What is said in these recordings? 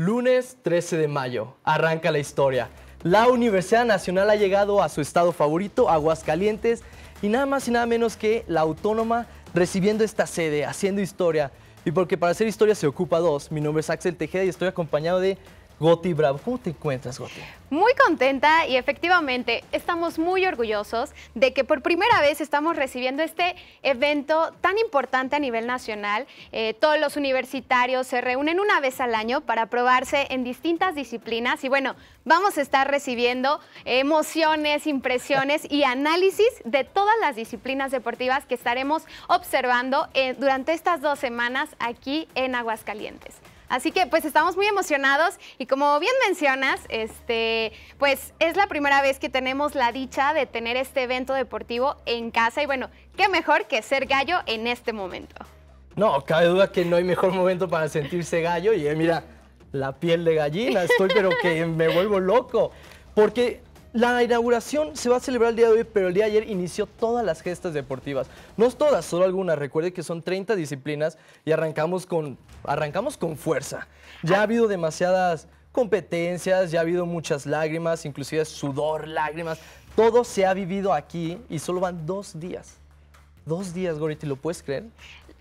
Lunes 13 de mayo, arranca la historia. La Universidad Nacional ha llegado a su estado favorito, Aguascalientes, y nada más y nada menos que la Autónoma recibiendo esta sede, haciendo historia. Y porque para hacer historia se ocupa dos. Mi nombre es Axel Tejeda y estoy acompañado de Goti Bravo. ¿Cómo te encuentras, Goti? Muy contenta y efectivamente estamos muy orgullosos de que por primera vez estamos recibiendo este evento tan importante a nivel nacional. Eh, todos los universitarios se reúnen una vez al año para probarse en distintas disciplinas y bueno, vamos a estar recibiendo emociones, impresiones y análisis de todas las disciplinas deportivas que estaremos observando eh, durante estas dos semanas aquí en Aguascalientes. Así que pues estamos muy emocionados y como bien mencionas, este, pues es la primera vez que tenemos la dicha de tener este evento deportivo en casa y bueno, qué mejor que ser gallo en este momento. No, cabe duda que no hay mejor momento para sentirse gallo y eh, mira, la piel de gallina, estoy pero que me vuelvo loco, porque la inauguración se va a celebrar el día de hoy, pero el día de ayer inició todas las gestas deportivas. No todas, solo algunas. Recuerde que son 30 disciplinas y arrancamos con, arrancamos con fuerza. Ya ha habido demasiadas competencias, ya ha habido muchas lágrimas, inclusive sudor, lágrimas. Todo se ha vivido aquí y solo van dos días. Dos días, ¿te ¿lo puedes creer?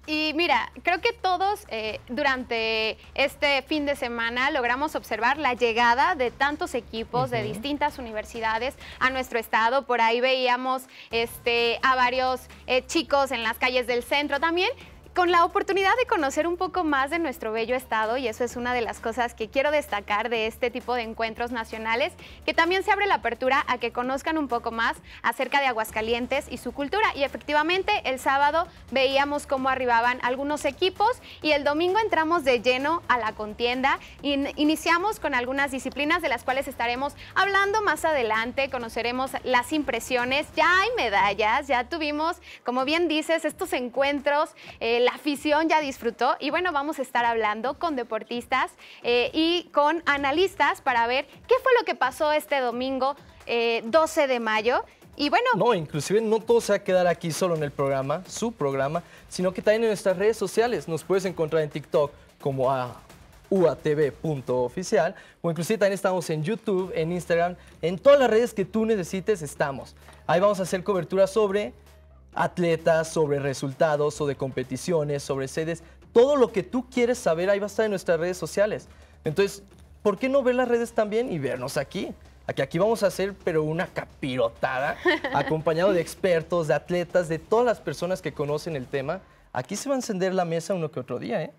Y mira, creo que todos eh, durante este fin de semana logramos observar la llegada de tantos equipos de distintas universidades a nuestro estado. Por ahí veíamos este, a varios eh, chicos en las calles del centro también con la oportunidad de conocer un poco más de nuestro bello estado y eso es una de las cosas que quiero destacar de este tipo de encuentros nacionales, que también se abre la apertura a que conozcan un poco más acerca de Aguascalientes y su cultura. Y efectivamente el sábado veíamos cómo arribaban algunos equipos y el domingo entramos de lleno a la contienda. iniciamos con algunas disciplinas de las cuales estaremos hablando más adelante, conoceremos las impresiones, ya hay medallas, ya tuvimos, como bien dices, estos encuentros. Eh, eh, la afición ya disfrutó y bueno, vamos a estar hablando con deportistas eh, y con analistas para ver qué fue lo que pasó este domingo 12 eh, de mayo. Y bueno. No, inclusive no todo se va a quedar aquí solo en el programa, su programa, sino que también en nuestras redes sociales. Nos puedes encontrar en TikTok como a uatv.oficial o inclusive también estamos en YouTube, en Instagram, en todas las redes que tú necesites estamos. Ahí vamos a hacer cobertura sobre atletas, sobre resultados, o de competiciones, sobre sedes. Todo lo que tú quieres saber ahí va a estar en nuestras redes sociales. Entonces, ¿por qué no ver las redes también y vernos aquí? Aquí, aquí vamos a hacer, pero una capirotada, acompañado de expertos, de atletas, de todas las personas que conocen el tema aquí se va a encender la mesa uno que otro día, ¿eh?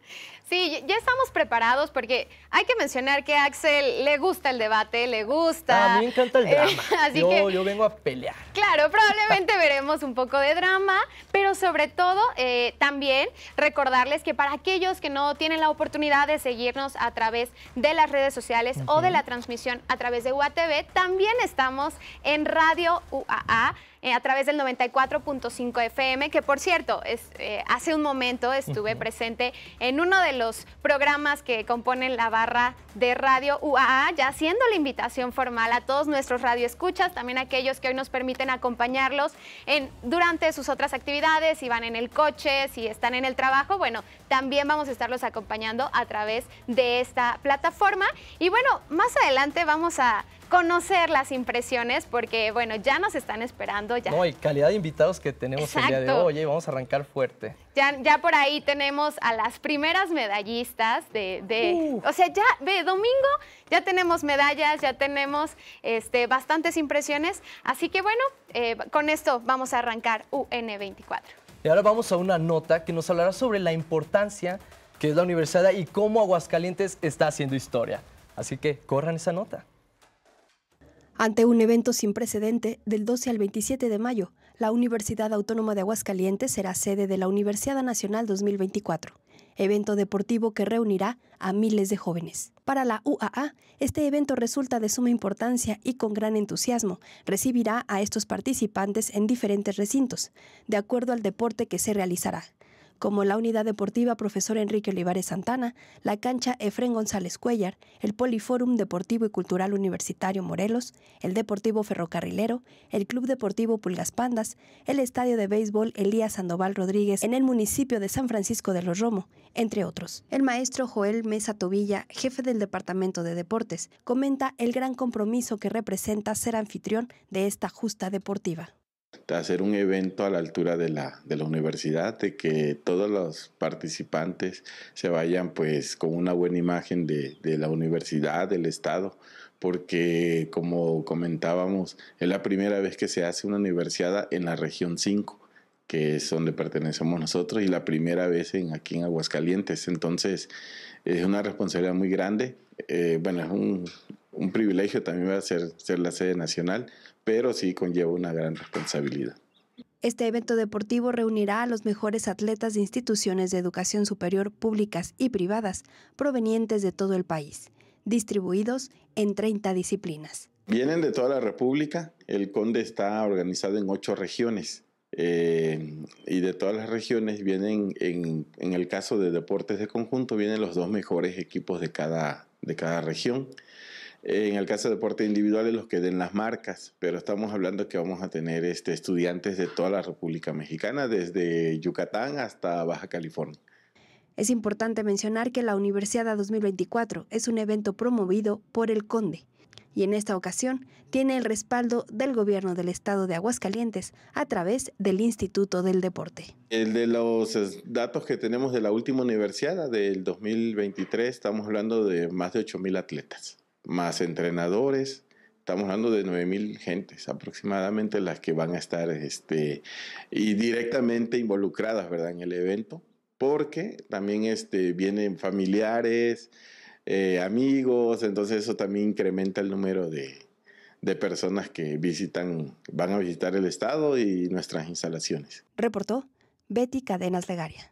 Sí, ya estamos preparados porque hay que mencionar que a Axel le gusta el debate, le gusta. Ah, a mí me encanta el eh, drama. Así yo, que, yo vengo a pelear. Claro, probablemente veremos un poco de drama, pero sobre todo eh, también recordarles que para aquellos que no tienen la oportunidad de seguirnos a través de las redes sociales o de la transmisión a través de UATV, también estamos en Radio UAA eh, a través del 94.5 FM, que por cierto, es, eh, hace un momento estuve presente en uno de los programas que componen la barra de radio UAA, ya haciendo la invitación formal a todos nuestros radioescuchas, también a aquellos que hoy nos permiten acompañarlos en, durante sus otras actividades, si van en el coche, si están en el trabajo, bueno, también vamos a estarlos acompañando a través de esta plataforma. Y bueno, más adelante vamos a conocer las impresiones porque, bueno, ya nos están esperando. Ya. No, calidad de invitados que tenemos el día de hoy. ¿eh? vamos a arrancar fuerte. Ya, ya por ahí tenemos a las primeras medallistas de... Uh. O sea, ya de domingo ya tenemos medallas, ya tenemos este, bastantes impresiones. Así que, bueno, eh, con esto vamos a arrancar UN24. Y ahora vamos a una nota que nos hablará sobre la importancia que es la universidad y cómo Aguascalientes está haciendo historia. Así que corran esa nota. Ante un evento sin precedente, del 12 al 27 de mayo, la Universidad Autónoma de Aguascalientes será sede de la Universidad Nacional 2024, evento deportivo que reunirá a miles de jóvenes. Para la UAA, este evento resulta de suma importancia y con gran entusiasmo recibirá a estos participantes en diferentes recintos, de acuerdo al deporte que se realizará como la Unidad Deportiva Profesor Enrique Olivares Santana, la cancha Efrén González Cuellar, el Poliforum Deportivo y Cultural Universitario Morelos, el Deportivo Ferrocarrilero, el Club Deportivo Pulgas Pandas, el Estadio de Béisbol Elías Sandoval Rodríguez en el municipio de San Francisco de los Romo, entre otros. El maestro Joel Mesa Tobilla, jefe del Departamento de Deportes, comenta el gran compromiso que representa ser anfitrión de esta justa deportiva. De hacer un evento a la altura de la, de la universidad, de que todos los participantes se vayan pues con una buena imagen de, de la universidad, del estado, porque como comentábamos, es la primera vez que se hace una universidad en la región 5 que es donde pertenecemos nosotros y la primera vez en, aquí en Aguascalientes. Entonces, es una responsabilidad muy grande. Eh, bueno, es un, un privilegio también va a ser, ser la sede nacional, pero sí conlleva una gran responsabilidad. Este evento deportivo reunirá a los mejores atletas de instituciones de educación superior públicas y privadas provenientes de todo el país, distribuidos en 30 disciplinas. Vienen de toda la República, el Conde está organizado en ocho regiones. Eh, y de todas las regiones vienen, en, el caso de deportes de conjunto, vienen los dos mejores equipos de cada, de cada región en el caso de deporte individuales los que den las marcas, pero estamos hablando que vamos a tener este, estudiantes de toda la República Mexicana, desde Yucatán hasta Baja California. Es importante mencionar que la Universidad 2024 es un evento promovido por el Conde y en esta ocasión tiene el respaldo del gobierno del estado de Aguascalientes a través del Instituto del Deporte. El de los datos que tenemos de la última universidad del 2023, estamos hablando de más de 8.000 atletas más entrenadores, estamos hablando de mil gentes aproximadamente las que van a estar este, y directamente involucradas ¿verdad? en el evento, porque también este, vienen familiares, eh, amigos, entonces eso también incrementa el número de, personas que visitan, van a visitar el estado y nuestras instalaciones. Reportó Betty Cadenas Legaria.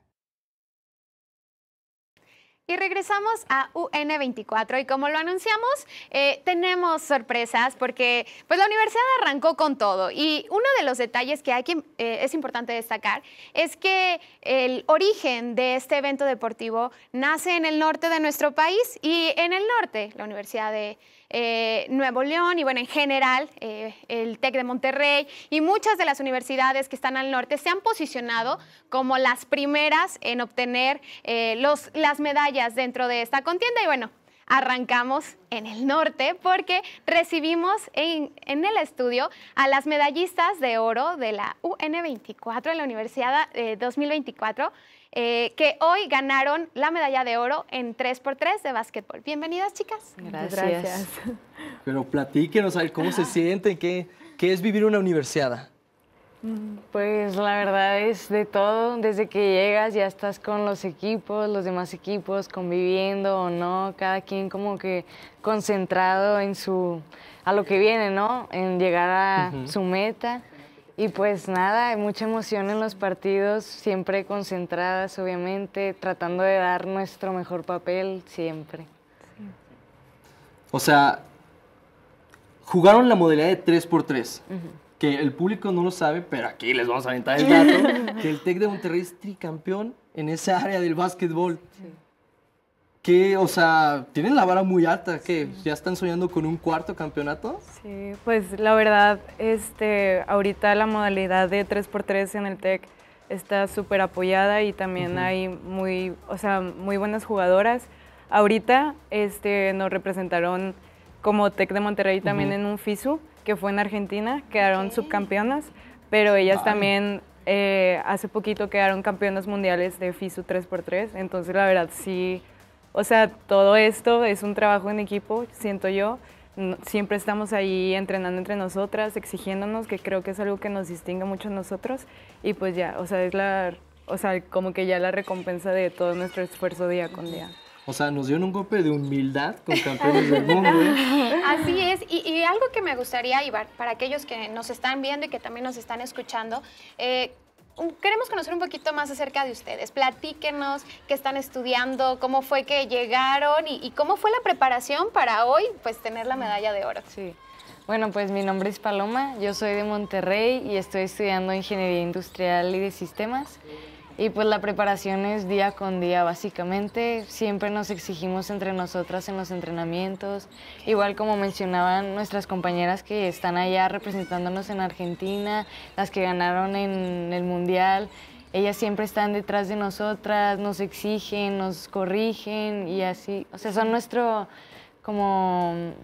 Y regresamos a UN24 y como lo anunciamos, eh, tenemos sorpresas porque pues, la universidad arrancó con todo y uno de los detalles que, hay que eh, es importante destacar es que el origen de este evento deportivo nace en el norte de nuestro país y en el norte, la Universidad de eh, Nuevo León y bueno, en general eh, el TEC de Monterrey y muchas de las universidades que están al norte se han posicionado como las primeras en obtener eh, los, las medallas dentro de esta contienda y bueno, arrancamos en el norte porque recibimos en, el estudio a las medallistas de oro de la UN24 de la Universidad de 2024. Eh, que hoy ganaron la medalla de oro en 3x3 de básquetbol. Bienvenidas, chicas. Gracias. Pero platíquenos, a ¿cómo se sienten? ¿Qué, es vivir una universidad. Mm, pues la verdad es de todo. Desde que llegas ya estás con los equipos, los demás equipos, conviviendo o no, cada quien como que concentrado en su a lo que viene, ¿no? En llegar a su meta. Y pues nada, hay mucha emoción en los partidos, siempre concentradas, obviamente, tratando de dar nuestro mejor papel, siempre. O sea, jugaron la modalidad de 3x3, que el público no lo sabe, pero aquí les vamos a aventar el dato, que el TEC de Monterrey es tricampeón en esa área del básquetbol. Sí que, o sea, tienen la vara muy alta, que ya están soñando con un cuarto campeonato. Sí, pues la verdad, este, ahorita la modalidad de 3x3 en el TEC está súper apoyada y también hay muy, o sea, muy buenas jugadoras. Ahorita este, nos representaron como TEC de Monterrey también en un FISU, que fue en Argentina, quedaron subcampeonas, pero ellas también eh, hace poquito quedaron campeonas mundiales de FISU 3x3, entonces la verdad sí o sea, todo esto es un trabajo en equipo, siento yo. siempre estamos ahí entrenando entre nosotras, exigiéndonos, que creo que es algo que nos distingue mucho a nosotros. Y pues ya, o sea, es la, o sea, como que ya la recompensa de todo nuestro esfuerzo día con día. O sea, nos dieron un golpe de humildad con campeones del mundo. Así es, y, algo que me gustaría, Ibar, para aquellos que nos están viendo y que también nos están escuchando, eh, queremos conocer un poquito más acerca de ustedes. Platíquenos qué están estudiando, cómo fue que llegaron y, cómo fue la preparación para hoy pues tener la medalla de oro. Bueno, pues mi nombre es Paloma, yo soy de Monterrey y estoy estudiando Ingeniería Industrial y de Sistemas. Y pues la preparación es día con día, básicamente. Siempre nos exigimos entre nosotras en los entrenamientos. Igual como mencionaban nuestras compañeras que están allá representándonos en Argentina, las que ganaron en el Mundial, ellas siempre están detrás de nosotras, nos exigen, nos corrigen y así. O sea, son nuestro como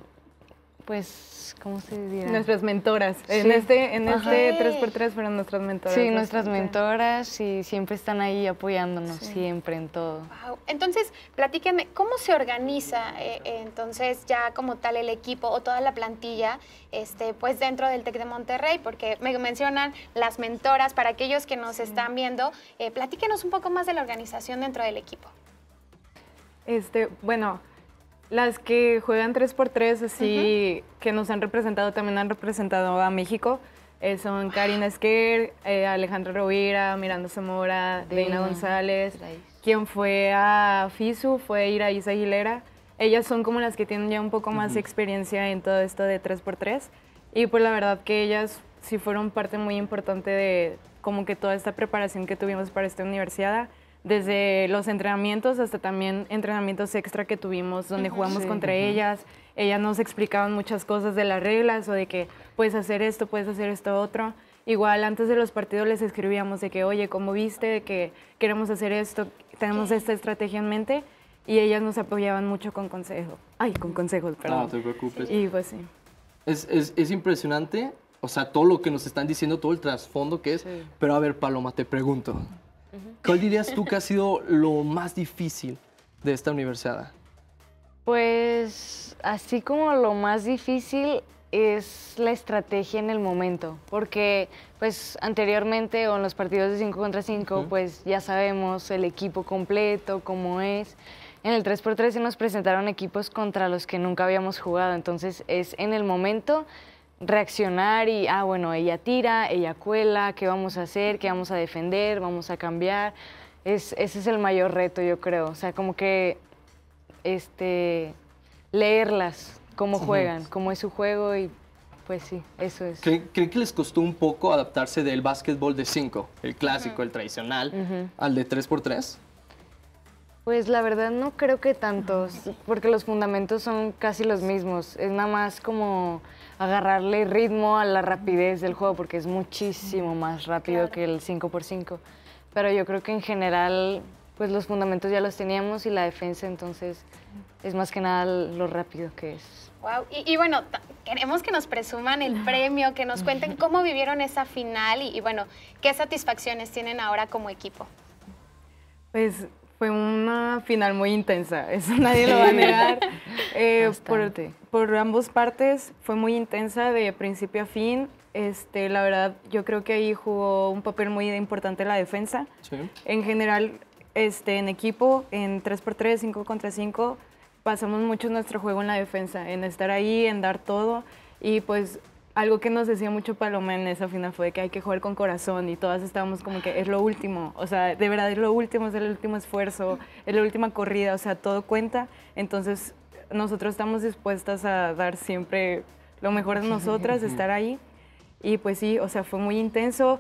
pues, ¿cómo se diría? Nuestras mentoras. En este, en este 3x3 fueron nuestras mentoras. Sí, nuestras mentoras y siempre están ahí apoyándonos, siempre en todo. Wow. Entonces, platíquenme, ¿cómo se organiza eh, eh, entonces ya como tal el equipo o toda la plantilla este, pues dentro del TEC de Monterrey? Porque me mencionan las mentoras, para aquellos que nos están viendo, eh, platíquenos un poco más de la organización dentro del equipo. Este, bueno, las que juegan 3x3, así que nos han representado, también han representado a México. Eh, son Karina ah. Esquer, Alejandro eh, Alejandra Rovira, Miranda Zamora, Reina González. Quien fue a FISU fue Iris Aguilera. Ellas son como las que tienen ya un poco más experiencia en todo esto de 3x3. Y pues la verdad que ellas sí fueron parte muy importante de como que toda esta preparación que tuvimos para esta universidad desde los entrenamientos hasta también entrenamientos extra que tuvimos donde jugamos contra ellas. Ellas nos explicaban muchas cosas de las reglas o de que puedes hacer esto, puedes hacer esto otro. Igual antes de los partidos les escribíamos de que, oye, ¿cómo viste? De que queremos hacer esto, tenemos esta estrategia en mente. Y ellas nos apoyaban mucho con consejo Ay, con consejos, perdón. No, te preocupes. Y pues sí. Es, es, es impresionante, o sea, todo lo que nos están diciendo, todo el trasfondo que es. Pero a ver, Paloma, te pregunto. ¿Cuál dirías tú que ha sido lo más difícil de esta universidad? Pues así como lo más difícil es la estrategia en el momento, porque pues anteriormente o en los partidos de 5 contra 5, pues ya sabemos el equipo completo, cómo es. En el 3x3 se nos presentaron equipos contra los que nunca habíamos jugado, entonces es en el momento reaccionar y, ah, bueno, ella tira, ella cuela, ¿qué vamos a hacer? ¿Qué vamos a defender? ¿Vamos a cambiar? Es, ese es el mayor reto, yo creo. O sea, como que este, leerlas, cómo juegan, cómo es su juego y pues sí, eso es. ¿Creen, que les costó un poco adaptarse del básquetbol de 5, el clásico, el tradicional, al de 3x3? Pues la verdad no creo que tantos, porque los fundamentos son casi los mismos. Es nada más como agarrarle ritmo a la rapidez del juego, porque es muchísimo más rápido que el 5x5. Pero yo creo que en general, pues los fundamentos ya los teníamos y la defensa, entonces es más que nada lo rápido que es. Wow. Y, bueno, queremos que nos presuman el premio, que nos cuenten cómo vivieron esa final y, y bueno, qué satisfacciones tienen ahora como equipo. Pues fue una final muy intensa, eso nadie lo va a negar. Eh, por, por, partes fue muy intensa de principio a fin. Este, la verdad, yo creo que ahí jugó un papel muy importante la defensa. Sí. En general, este, en equipo, en 3x3, 5 contra 5, pasamos mucho nuestro juego en la defensa, en estar ahí, en dar todo. Y pues algo que nos decía mucho Paloma en esa final fue que hay que jugar con corazón y todas estábamos como que es lo último, o sea, de verdad es lo último, es el último esfuerzo, es la última corrida, o sea, todo cuenta. Entonces, nosotros estamos dispuestas a dar siempre lo mejor de nosotras, estar ahí. Y pues sí, o sea, fue muy intenso.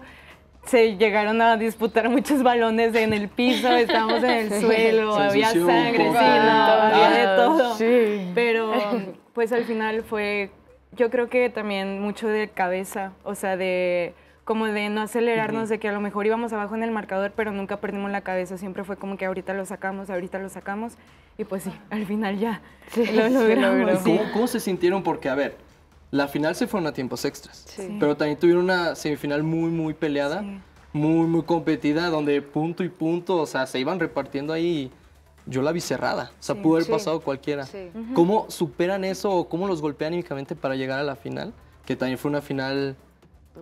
Se llegaron a disputar muchos balones en el piso, estábamos en el suelo, había sangre, sí, había de ah, todo. Pero pues al final fue yo creo que también mucho de cabeza, o sea, de como de no acelerarnos, de que a lo mejor íbamos abajo en el marcador, pero nunca perdimos la cabeza, siempre fue como que ahorita lo sacamos, ahorita lo sacamos, y pues sí, al final ya lo logramos. ¿Cómo, se sintieron? Porque, a ver, la final se fueron a tiempos extras, pero también tuvieron una semifinal muy, muy peleada, muy, muy competida, donde punto y punto, o sea, se iban repartiendo ahí yo la vi cerrada. O sea, pudo haber pasado cualquiera. ¿Cómo superan eso o cómo los golpean anímicamente para llegar a la final? Que también fue una final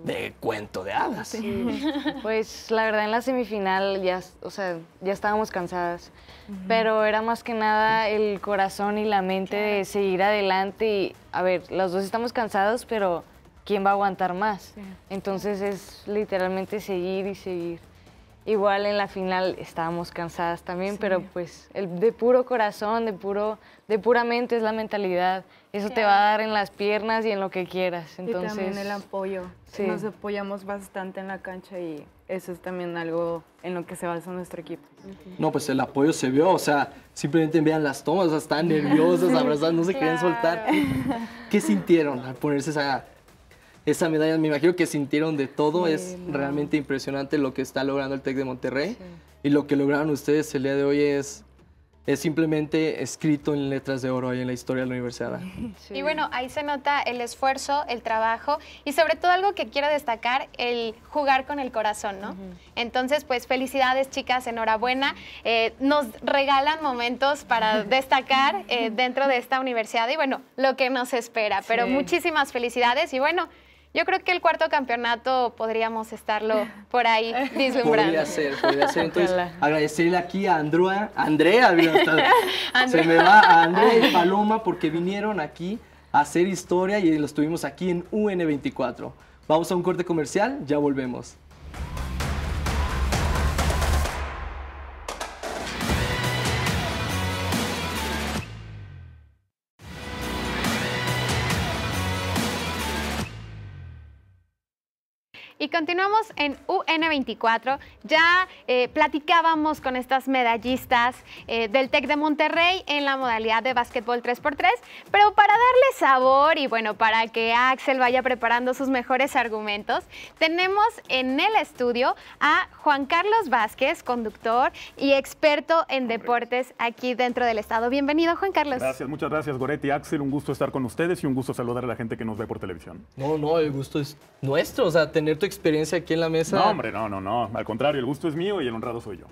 de cuento de hadas. Pues la verdad en la semifinal ya, o sea, ya estábamos cansadas, pero era más que nada el corazón y la mente de seguir adelante y a ver, las dos estamos cansados, pero ¿quién va a aguantar más? Entonces es literalmente seguir y seguir. Igual en la final estábamos cansadas también, pero pues el, de puro corazón, de, puro, de pura es la mentalidad. Eso te va a dar en las piernas y en lo que quieras. Entonces, y también el apoyo. Nos apoyamos bastante en la cancha y eso es también algo en lo que se basa nuestro equipo. No, pues el apoyo se vio, o sea, simplemente vean las tomas, están nerviosas, abrazadas, no se quieren soltar. ¿Qué sintieron al ponerse esa esa medalla me imagino que sintieron de todo. es realmente impresionante lo que está logrando el TEC de Monterrey. Y lo que lograron ustedes el día de hoy es, es simplemente escrito en letras de oro ahí en la historia de la universidad. Y bueno, ahí se nota el esfuerzo, el trabajo y sobre todo algo que quiero destacar, el jugar con el corazón, ¿no? Entonces, pues felicidades chicas, enhorabuena. Eh, nos regalan momentos para destacar eh, dentro de esta universidad y bueno, lo que nos espera. Pero muchísimas felicidades y bueno, yo creo que el cuarto campeonato podríamos estarlo por ahí vislumbrando. Podría ser, podría ser. Entonces, agradecerle aquí a Andrea, Andrea, se me va a Andrea y Paloma porque vinieron aquí a hacer historia y los tuvimos aquí en UN24. Vamos a un corte comercial, ya volvemos. continuamos en UN24. Ya eh, platicábamos con estas medallistas eh, del TEC de Monterrey en la modalidad de básquetbol 3x3, pero para darle sabor y bueno, para que Axel vaya preparando sus mejores argumentos, tenemos en el estudio a Juan Carlos Vázquez, conductor y experto en deportes aquí dentro del estado. Bienvenido, Juan Carlos. Gracias, muchas gracias, Goretti. Axel, un gusto estar con ustedes y un gusto saludar a la gente que nos ve por televisión. No, no, el gusto es nuestro, o sea, tener tu experiencia experiencia aquí en la mesa. No, hombre, no, no, no. Al contrario, el gusto es mío y el honrado soy yo.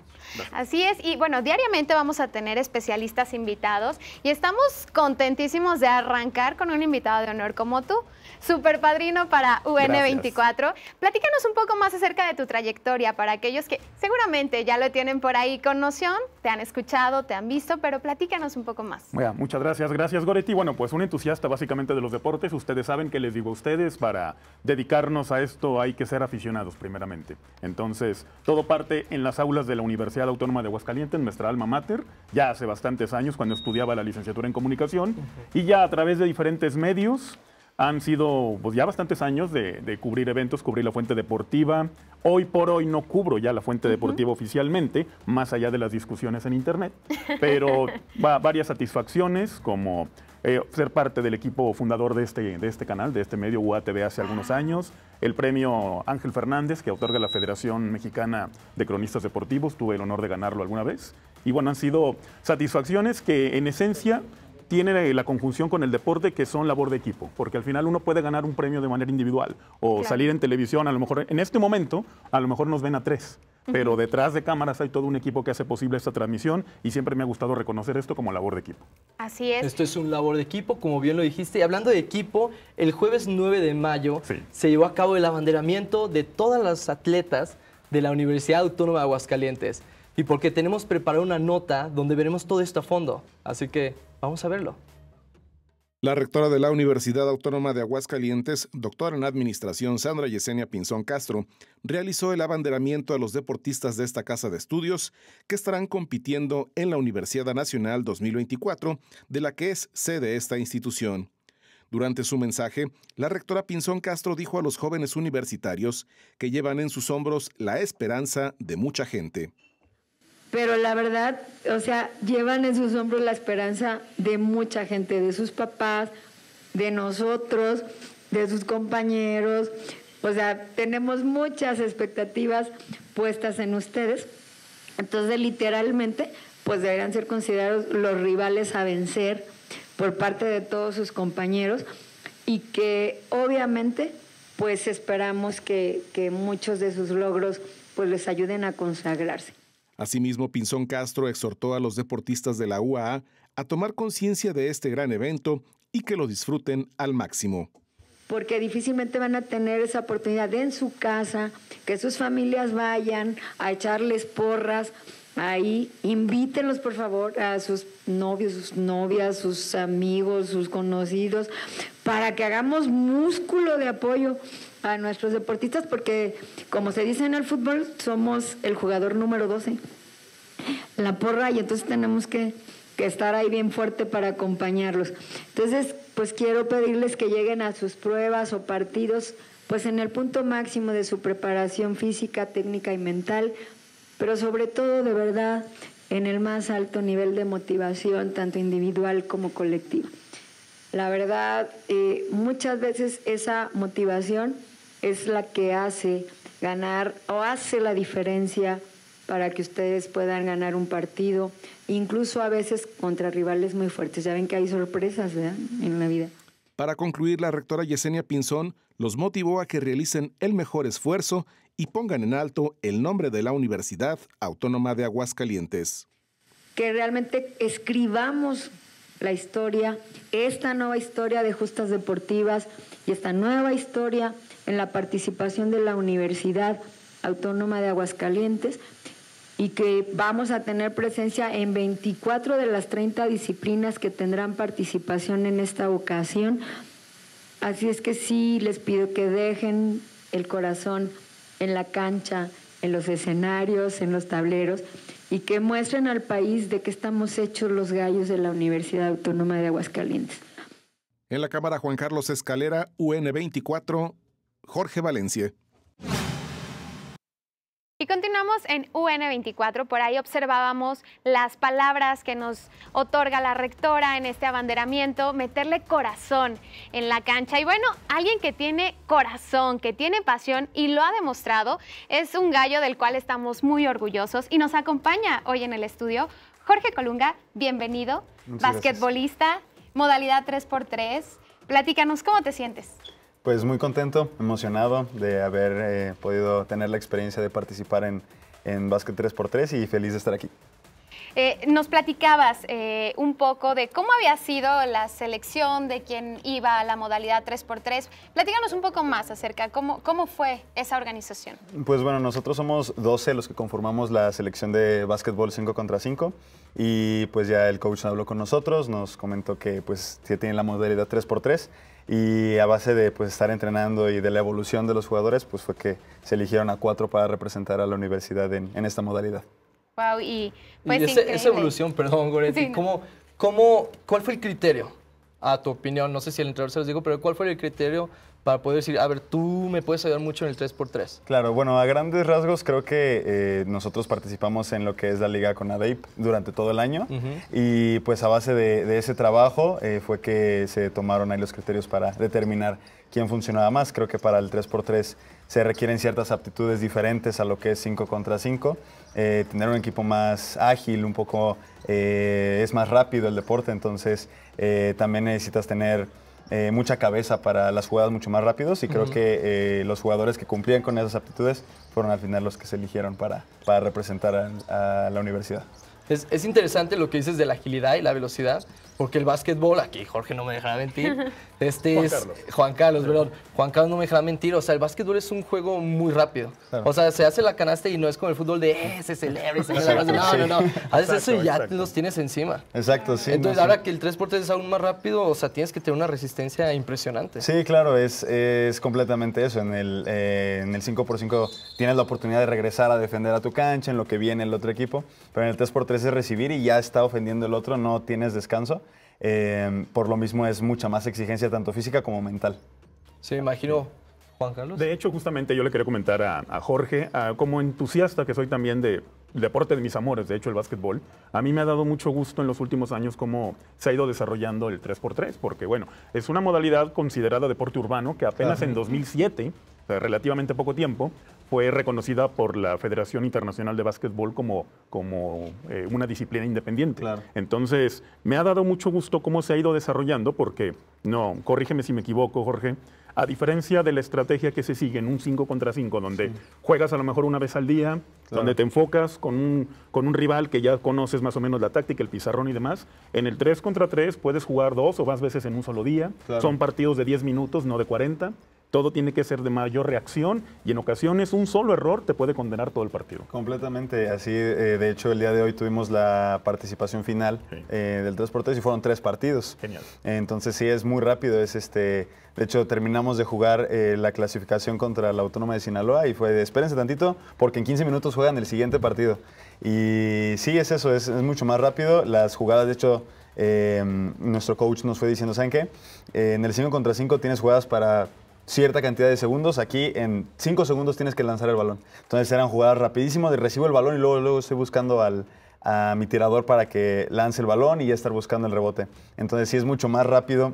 Así es. Y bueno, diariamente vamos a tener especialistas invitados y estamos contentísimos de arrancar con un invitado de honor como tú. Super padrino para UN24. Platícanos un poco más acerca de tu trayectoria para aquellos que seguramente ya lo tienen por ahí con noción, te han escuchado, te han visto, pero platícanos un poco más. muchas gracias, gracias Goretti. Bueno, pues un entusiasta básicamente de los deportes. Ustedes saben que les digo a ustedes, para dedicarnos a esto hay que ser aficionados primeramente. Entonces, todo parte en las aulas de la Universidad Autónoma de Aguascalientes, nuestra alma mater, ya hace bastantes años cuando estudiaba la licenciatura en comunicación, y ya a través de diferentes medios han sido pues, ya bastantes años de, cubrir eventos, cubrir la fuente deportiva. Hoy por hoy no cubro ya la fuente deportiva oficialmente, más allá de las discusiones en internet, pero va, varias satisfacciones como eh, ser parte del equipo fundador de este, de este canal, de este medio UATV hace ah. algunos años, el premio Ángel Fernández que otorga la Federación Mexicana de Cronistas Deportivos, tuve el honor de ganarlo alguna vez, y bueno, han sido satisfacciones que en esencia tiene la conjunción con el deporte que son labor de equipo, porque al final uno puede ganar un premio de manera individual o salir en televisión, a lo mejor en este momento, a lo mejor nos ven a tres, pero detrás de cámaras hay todo un equipo que hace posible esta transmisión y siempre me ha gustado reconocer esto como labor de equipo. Así es. Esto es un labor de equipo, como bien lo dijiste, y hablando de equipo, el jueves 9 de mayo se llevó a cabo el abanderamiento de todas las atletas de la Universidad Autónoma de Aguascalientes. Y porque tenemos preparada una nota donde veremos todo esto a fondo. Así que Vamos a verlo. La rectora de la Universidad Autónoma de Aguascalientes, doctora en Administración Sandra Yesenia Pinzón Castro, realizó el abanderamiento a los deportistas de esta casa de estudios que estarán compitiendo en la Universidad Nacional 2024, de la que es sede esta institución. Durante su mensaje, la rectora Pinzón Castro dijo a los jóvenes universitarios que llevan en sus hombros la esperanza de mucha gente pero la verdad, o sea, llevan en sus hombros la esperanza de mucha gente, de sus papás, de nosotros, de sus compañeros. O sea, tenemos muchas expectativas puestas en ustedes. Entonces, literalmente, pues deberán ser considerados los rivales a vencer por parte de todos sus compañeros y que obviamente pues esperamos que, que muchos de sus logros pues les ayuden a consagrarse. Asimismo, Pinzón Castro exhortó a los deportistas de la UAA a tomar conciencia de este gran evento y que lo disfruten al máximo. Porque difícilmente van a tener esa oportunidad en su casa, que sus familias vayan a echarles porras. Ahí invítenlos por favor a sus novios, sus novias, sus amigos, sus conocidos, para que hagamos músculo de apoyo a nuestros deportistas porque, como se dice en el fútbol, somos el jugador número 12, la porra, y entonces tenemos que, estar ahí bien fuerte para acompañarlos. Entonces, pues quiero pedirles que lleguen a sus pruebas o partidos, pues en el punto máximo de su preparación física, técnica y mental, pero sobre todo de verdad en el más alto nivel de motivación, tanto individual como colectivo La verdad, eh, muchas veces esa motivación es la que hace ganar o hace la diferencia para que ustedes puedan ganar un partido, incluso a veces contra rivales muy fuertes. Ya ven que hay sorpresas en la vida. Para concluir, la rectora Yesenia Pinzón los motivó a que realicen el mejor esfuerzo y pongan en alto el nombre de la Universidad Autónoma de Aguascalientes. Que realmente escribamos la historia, esta nueva historia de justas deportivas y esta nueva historia en la participación de la Universidad Autónoma de Aguascalientes y que vamos a tener presencia en 24 de las 30 disciplinas que tendrán participación en esta ocasión. Así es que sí, les pido que dejen el corazón en la cancha, en los escenarios, en los tableros y que muestren al país de qué estamos hechos los gallos de la Universidad Autónoma de Aguascalientes. En la Cámara Juan Carlos Escalera, UN 24, Jorge Valencia. Y continuamos en UN24, por ahí observábamos las palabras que nos otorga la rectora en este abanderamiento, meterle corazón en la cancha. Y bueno, alguien que tiene corazón, que tiene pasión y lo ha demostrado, es un gallo del cual estamos muy orgullosos y nos acompaña hoy en el estudio Jorge Colunga, bienvenido, basquetbolista, modalidad 3x3. Platícanos, ¿cómo te sientes? Pues muy contento, emocionado de haber eh, podido tener la experiencia de participar en, en Básquet 3x3 y feliz de estar aquí. Eh, nos platicabas eh, un poco de cómo había sido la selección de quién iba a la modalidad 3x3. Platícanos un poco más acerca cómo, cómo fue esa organización. Pues bueno, nosotros somos 12 los que conformamos la selección de básquetbol 5 contra 5 y pues ya el coach habló con nosotros, nos comentó que pues tienen la modalidad 3x3 y a base de pues, estar entrenando y de la evolución de los jugadores, pues fue que se eligieron a cuatro para representar a la universidad en, esta modalidad. Wow, y, pues, esa, evolución, perdón, Goretti, cuál fue el criterio? A tu opinión, no sé si el entrenador se los dijo, pero ¿cuál fue el criterio para poder decir, a ver, tú me puedes ayudar mucho en el 3x3. Claro, bueno, a grandes rasgos creo que eh, nosotros participamos en lo que es la liga con ADEIP durante todo el año y pues a base de, ese trabajo eh, fue que se tomaron ahí los criterios para determinar quién funcionaba más. Creo que para el 3x3 se requieren ciertas aptitudes diferentes a lo que es 5 contra 5. Eh, tener un equipo más ágil, un poco, es más rápido el deporte, entonces también necesitas tener eh, mucha cabeza para las jugadas mucho más rápidos y creo que eh, los jugadores que cumplían con esas aptitudes fueron al final los que se eligieron para, para representar a, la universidad. es, interesante lo que dices de la agilidad y la velocidad, porque el básquetbol, aquí Jorge no me dejará mentir, este Juan es Carlos. Juan Carlos, Juan Carlos no me dejará mentir, o sea, el básquetbol es un juego muy rápido, o sea, se hace la canasta y no es como el fútbol de, eh, se celebra se celebra, no, no, no, haces eso y ya los tienes encima. Exacto, sí. Entonces, ahora que el 3x3 es aún más rápido, o sea, tienes que tener una resistencia impresionante. Sí, claro, es, es completamente eso, en el, eh, en el 5x5 tienes la oportunidad de regresar a defender a tu cancha, en lo que viene el otro equipo, pero en el 3x3 es recibir y ya está ofendiendo el otro, no tienes descanso. Em, por lo mismo es mucha más exigencia tanto física como mental. Sí, imagino. Juan Carlos. De hecho, justamente yo le quería comentar a, Jorge, como entusiasta que soy también de, deporte de mis amores, de hecho el básquetbol, a mí me ha dado mucho gusto en los últimos años cómo se ha ido desarrollando el 3x3, porque bueno, es una modalidad considerada deporte urbano que apenas en 2007 eh, relativamente poco tiempo, fue reconocida por la Federación Internacional de Básquetbol como, como eh, una disciplina independiente. Entonces, me ha dado mucho gusto cómo se ha ido desarrollando, porque, no, corrígeme si me equivoco, Jorge, a diferencia de la estrategia que se sigue en un 5 contra 5, donde juegas a lo mejor una vez al día, donde te enfocas con un, con un rival que ya conoces más o menos la táctica, el pizarrón y demás, en el 3 contra 3 puedes jugar dos o más veces en un solo día, son partidos de 10 minutos, no de 40. Todo tiene que ser de mayor reacción y en ocasiones un solo error te puede condenar todo el partido. Completamente así. Eh, de hecho, el día de hoy tuvimos la participación final eh, del 3x3 y fueron tres partidos. Genial. Entonces sí, es muy rápido. Es este, de hecho, terminamos de jugar eh, la clasificación contra la Autónoma de Sinaloa y fue de espérense tantito porque en 15 minutos juegan el siguiente partido. Y sí, es eso, es, mucho más rápido. Las jugadas, de hecho... nuestro coach nos fue diciendo, ¿saben qué? en el 5 contra 5 tienes jugadas para cierta cantidad de segundos. Aquí en 5 segundos tienes que lanzar el balón. Entonces eran jugadas rapidísimas de recibo el balón y luego, luego estoy buscando al, a mi tirador para que lance el balón y ya estar buscando el rebote. Entonces sí es mucho más rápido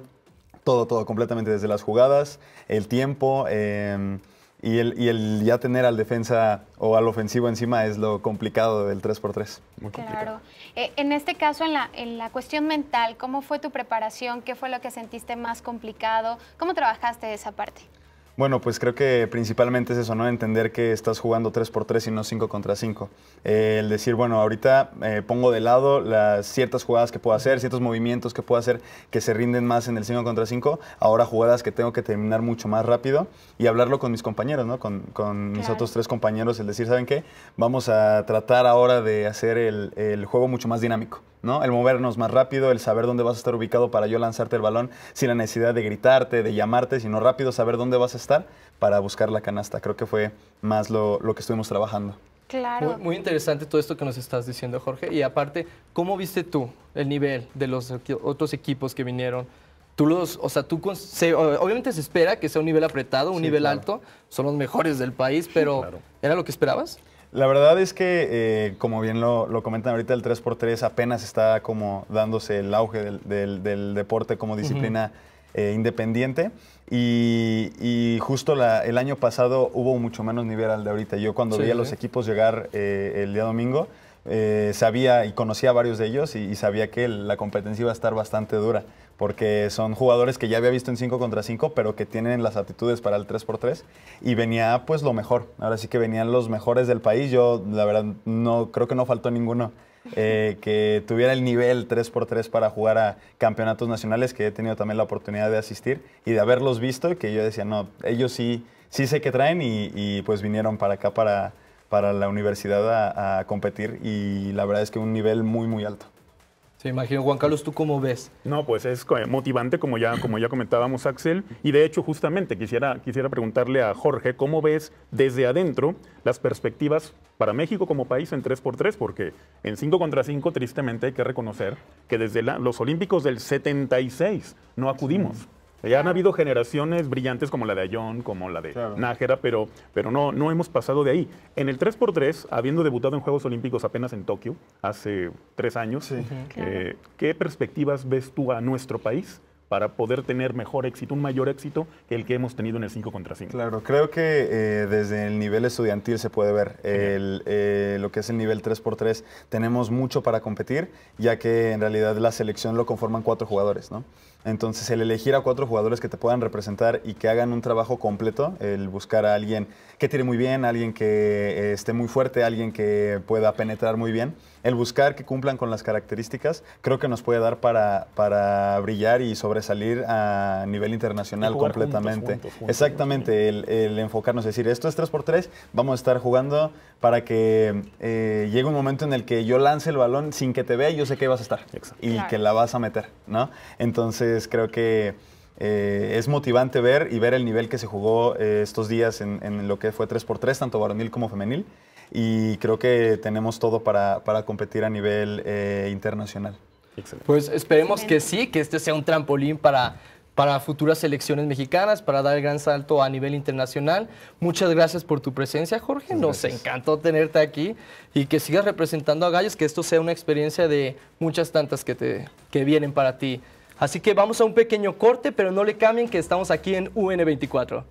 todo, todo, completamente desde las jugadas, el tiempo. Eh, y el, y el, ya tener al defensa o al ofensivo encima es lo complicado del 3x3. Claro. Eh, en este caso, en la cuestión mental, ¿cómo fue tu preparación? ¿Qué fue lo que sentiste más complicado? ¿Cómo trabajaste esa parte? Bueno, pues creo que principalmente es eso, ¿no? Entender que estás jugando 3 por 3 y no 5 contra 5. Eh, el decir, bueno, ahorita eh, pongo de lado las ciertas jugadas que puedo hacer, ciertos movimientos que puedo hacer que se rinden más en el 5 contra 5, ahora jugadas que tengo que terminar mucho más rápido y hablarlo con mis compañeros, ¿no? Con, mis otros tres compañeros, el decir, ¿saben qué? Vamos a tratar ahora de hacer el juego mucho más dinámico. ¿no? El movernos más rápido, el saber dónde vas a estar ubicado para yo lanzarte el balón sin la necesidad de gritarte, de llamarte, sino rápido saber dónde vas a estar para buscar la canasta. Creo que fue más lo, que estuvimos trabajando. Claro. Muy, interesante todo esto que nos estás diciendo, Jorge. Y aparte, ¿cómo viste tú el nivel de los otros equipos que vinieron? Tú los, o sea, tú obviamente se espera que sea un nivel apretado, un nivel alto, son los mejores del país, pero ¿era lo que esperabas? La verdad es que, eh, como bien lo, comentan ahorita, el 3x3 apenas está como dándose el auge del, deporte como disciplina eh, independiente. Y, justo el año pasado hubo mucho menos nivel al de ahorita. Yo cuando vi a los equipos llegar eh, el día domingo, sabía y conocía a varios de ellos y sabía que la competencia iba a estar bastante dura porque son jugadores que ya había visto en 5 contra 5, pero que tienen las aptitudes para el 3x3 y venía pues lo mejor. Ahora sí que venían los mejores del país. Yo la verdad no creo que no faltó ninguno eh, que tuviera el nivel 3x3 para jugar a campeonatos nacionales que he tenido también la oportunidad de asistir y de haberlos visto y que yo decía, no, ellos sí, sí sé que traen y, pues vinieron para acá para para la universidad a competir y la verdad es que un nivel muy muy alto. Se imagino, Juan Carlos, ¿tú cómo ves? No, pues es motivante, como ya, como ya comentábamos, Axel. Y de hecho, justamente quisiera, quisiera preguntarle a Jorge, ¿cómo ves desde adentro las perspectivas para México como país en 3x3? Porque en 5 contra 5, tristemente, hay que reconocer que desde los Olímpicos del 76 no acudimos. Ya eh, han habido generaciones brillantes como la de Ayón, como la de Nájera, pero, pero no, no hemos pasado de ahí. En el 3x3, habiendo debutado en Juegos Olímpicos apenas en Tokio, hace tres años, eh, ¿qué perspectivas ves tú a nuestro país para poder tener mejor éxito, un mayor éxito que el que hemos tenido en el 5 contra 5. Claro, creo que eh, desde el nivel estudiantil se puede ver lo que es el nivel 3x3. Tenemos mucho para competir, ya que en realidad la selección lo conforman cuatro jugadores, ¿no? Entonces, el elegir a cuatro jugadores que te puedan representar y que hagan un trabajo completo, el buscar a alguien que tire muy bien, alguien que eh, esté muy fuerte, alguien que pueda penetrar muy bien, el buscar que cumplan con las características, creo que nos puede dar para, brillar y sobresalir a nivel internacional completamente. Exactamente, el, enfocarnos, decir, esto es 3x3, vamos a estar jugando para que eh, llegue un momento en el que yo lance el balón sin que te vea y yo sé que vas a estar y que la vas a meter, ¿no? Entonces creo que... Eh, es motivante ver y ver el nivel que se jugó eh, estos días en, en, lo que fue 3x3, tanto varonil como femenil y creo que tenemos todo para, para competir a nivel eh, internacional. Pues esperemos que sí, que este sea un trampolín para, para futuras selecciones mexicanas, para dar el gran salto a nivel internacional. Muchas gracias por tu presencia, Jorge. Nos encantó tenerte aquí y que sigas representando a Galles, que esto sea una experiencia de muchas tantas que, te, que vienen para ti. Así que vamos a un pequeño corte, pero no le cambien que estamos aquí en UN24.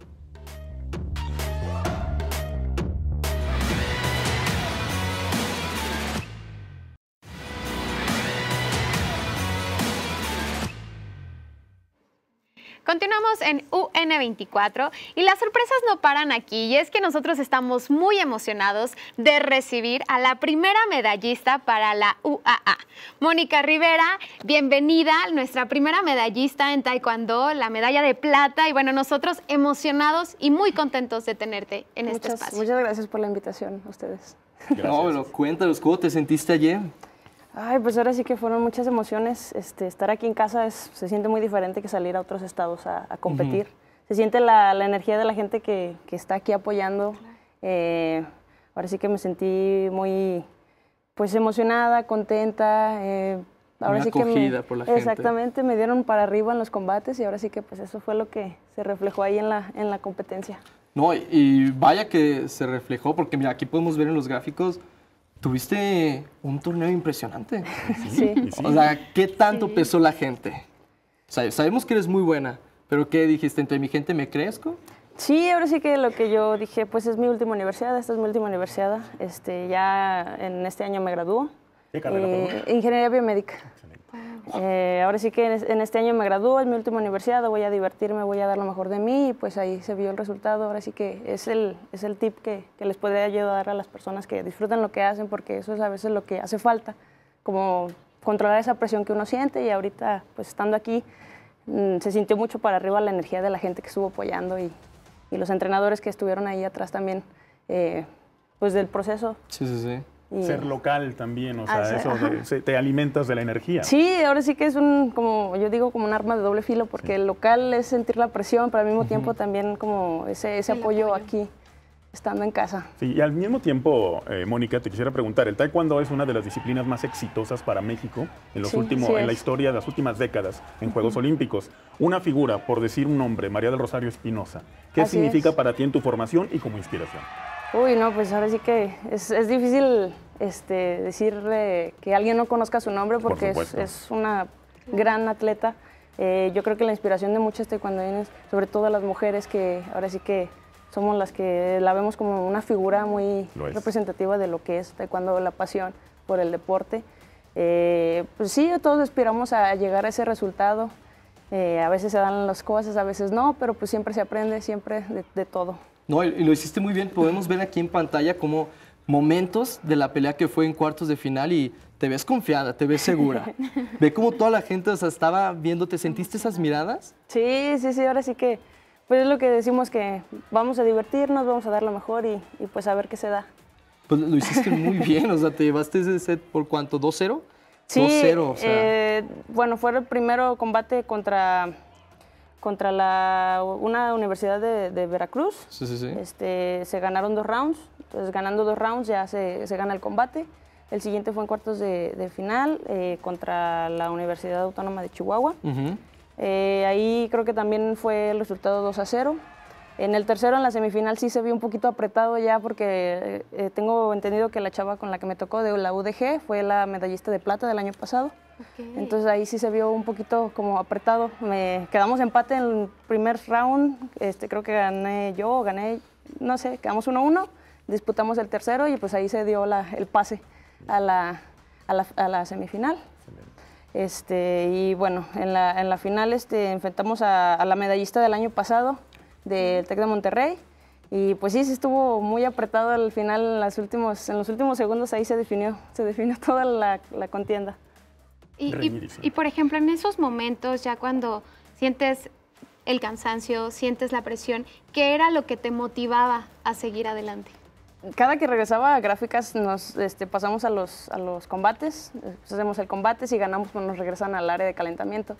Continuamos en UN24 y las sorpresas no paran aquí y es que nosotros estamos muy emocionados de recibir a la primera medallista para la UAA. Mónica Rivera, bienvenida, nuestra primera medallista en Taekwondo, la medalla de plata y bueno, nosotros emocionados y muy contentos de tenerte en este espacio. Muchas gracias por la invitación ustedes. Gracias. No, cuéntanos, ¿cómo te sentiste ayer? Ay, pues ahora sí que fueron muchas emociones. Este, estar aquí en casa se siente muy diferente que salir a otros estados a, competir. Se siente la, energía de la gente que, está aquí apoyando. Eh, ahora sí que me sentí muy pues emocionada, contenta. Eh, ahora sí que me, por la gente. Exactamente, me dieron para arriba en los combates y ahora sí que pues eso fue lo que se reflejó ahí en la, en la competencia. No, y vaya que se reflejó, porque mira, aquí podemos ver en los gráficos Tuviste un torneo impresionante. Sí. O sea, ¿qué tanto pesó la gente? sabemos que eres muy buena, pero ¿qué dijiste? ¿Entre mi gente me crezco? Sí, ahora sí que lo que yo dije, pues es mi última universidad, esta es mi última universidad. Este, ya en este año me gradúo. ¿Qué carrera? Eh, ingeniería biomédica. Eh, ahora sí que en este año me gradúo, es mi último universidad, voy a divertirme, voy a dar lo mejor de mí y pues ahí se vio el resultado. Ahora sí que es el, es el tip que, les podría ayudar a las personas que disfrutan lo que hacen porque eso es a veces lo que hace falta, como controlar esa presión que uno siente y ahorita pues estando aquí mm, se sintió mucho para arriba la energía de la gente que estuvo apoyando y, los entrenadores que estuvieron ahí atrás también eh, pues del proceso. Sí, sí, sí. Ser local también, o sea, eso te alimentas de la energía. Sí, ahora sí que es un, como yo digo, como un arma de doble filo, porque el local es sentir la presión, pero al mismo tiempo también como ese, apoyo, aquí, estando en casa. Sí, y al mismo tiempo, eh, Mónica, te quisiera preguntar, el taekwondo es una de las disciplinas más exitosas para México en, los últimos, en la historia de las últimas décadas, en Juegos Olímpicos. Una figura, por decir un nombre, María del Rosario Espinosa, ¿qué significa para ti en tu formación y como inspiración? Uy, no, pues ahora sí que es, difícil este, decirle que alguien no conozca su nombre porque es, una gran atleta. Eh, yo creo que la inspiración de muchas taekwondoines, sobre todo las mujeres que ahora sí que somos las que la vemos como una figura muy representativa de lo que es taekwondo, la pasión por el deporte. Eh, pues sí, todos aspiramos a llegar a ese resultado. Eh, a veces se dan las cosas, a veces no, pero pues siempre se aprende, siempre de todo. No, y lo hiciste muy bien. Podemos ver aquí en pantalla como momentos de la pelea que fue en cuartos de final y te ves confiada, te ves segura. Ve cómo toda la gente o sea, estaba viéndote. ¿Sentiste esas miradas? Sí, sí, sí. Ahora sí que, pues es lo que decimos que vamos a divertirnos, vamos a dar lo mejor y, pues a ver qué se da. Pues lo hiciste muy bien. O sea, te llevaste ese set por cuánto, 2-0. Sí, o sea. Eh, bueno, fue el primero combate contra contra la, una universidad de, Veracruz. Este, se ganaron dos rounds, entonces ganando dos rounds ya se, gana el combate. El siguiente fue en cuartos de, final eh, contra la Universidad Autónoma de Chihuahua. Eh, ahí creo que también fue el resultado 2 a 0. En el tercero, en la semifinal, sí se vio un poquito apretado ya porque eh, eh, tengo entendido que la chava con la que me tocó de la UDG fue la medallista de plata del año pasado. Entonces ahí sí se vio un poquito como apretado. Me quedamos empate en el primer round. Este, creo que gané yo, gané, no sé, quedamos 1-1. Disputamos el tercero y pues ahí se dio el pase a la, a la, semifinal. Este, y bueno, en la, final este, enfrentamos a, la medallista del año pasado, del TEC de Monterrey. Y pues sí, estuvo muy apretado al final, en, las últimos, en los últimos segundos ahí se definió, se definió toda la, la contienda. Y, por ejemplo, en esos momentos, ya cuando sientes el cansancio, sientes la presión, ¿qué era lo que te motivaba a seguir adelante? Cada que regresaba a gráficas nos este, pasamos a los, a los combates, pues, hacemos el combate, si ganamos pues, nos regresan al área de calentamiento.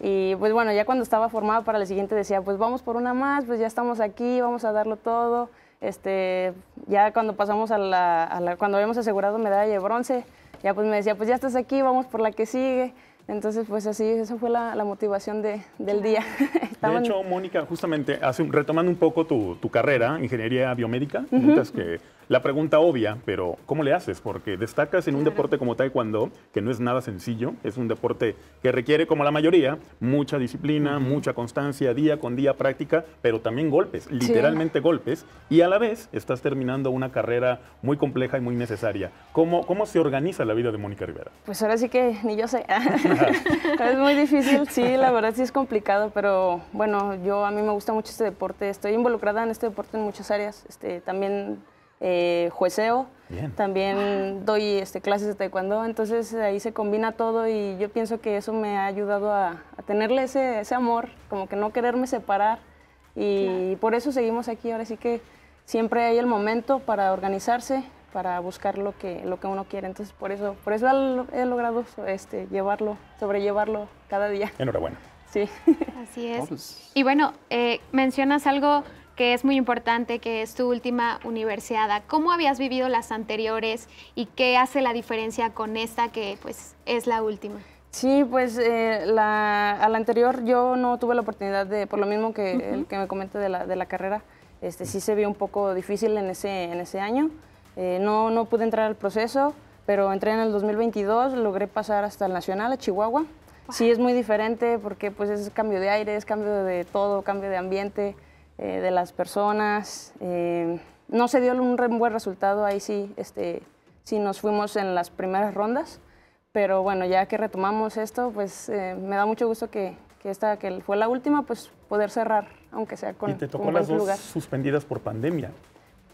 Y pues bueno, ya cuando estaba formada para la siguiente decía, pues vamos por una más, pues ya estamos aquí, vamos a darlo todo. Este, ya cuando pasamos a la, cuando habíamos asegurado medalla de bronce, ya pues me decía, pues ya estás aquí, vamos por la que sigue. Entonces, pues así, esa fue la, motivación del día. De hecho, Mónica, justamente, retomando un poco tu, carrera, ingeniería biomédica, uh que la pregunta obvia, pero ¿cómo le haces? Porque destacas en un deporte como taekwondo, que no es nada sencillo, es un deporte que requiere, como la mayoría, mucha disciplina, mucha constancia, día con día práctica, pero también golpes, literalmente golpes, y a la vez estás terminando una carrera muy compleja y muy necesaria. ¿Cómo, cómo se organiza la vida de Mónica Rivera? Pues ahora sí que ni yo sé. es muy difícil, sí, la verdad sí es complicado, pero bueno, yo a mí me gusta mucho este deporte, estoy involucrada en este deporte en muchas áreas, este, también eh, jueceo. También doy este, clases de taekwondo, entonces ahí se combina todo y yo pienso que eso me ha ayudado a, tenerle ese, ese, amor, como que no quererme separar y por eso seguimos aquí. Ahora sí que siempre hay el momento para organizarse, para buscar lo que, lo que uno quiere. Entonces, por eso, por eso he logrado este, llevarlo, sobrellevarlo cada día. Enhorabuena. Sí. Así es. Pues. Y bueno, eh, mencionas algo que es muy importante, que es tu última universidad. ¿Cómo habías vivido las anteriores y qué hace la diferencia con esta que pues es la última? Sí, pues eh, a la anterior yo no tuve la oportunidad de, por lo mismo que que me comenté de la, de la, carrera, este, sí se vio un poco difícil en ese, en ese año. Eh, no, no pude entrar al proceso, pero entré en el 2022, logré pasar hasta el Nacional, a Chihuahua. Sí, es muy diferente porque pues es cambio de aire, es cambio de todo, cambio de ambiente. Eh, de las personas. Eh, no se dio un buen resultado, ahí sí, este, sí nos fuimos en las primeras rondas, pero bueno, ya que retomamos esto, pues eh, me da mucho gusto que, que, esta que fue la última, pues poder cerrar, aunque sea con... Y te tocó las dos suspendidas por pandemia.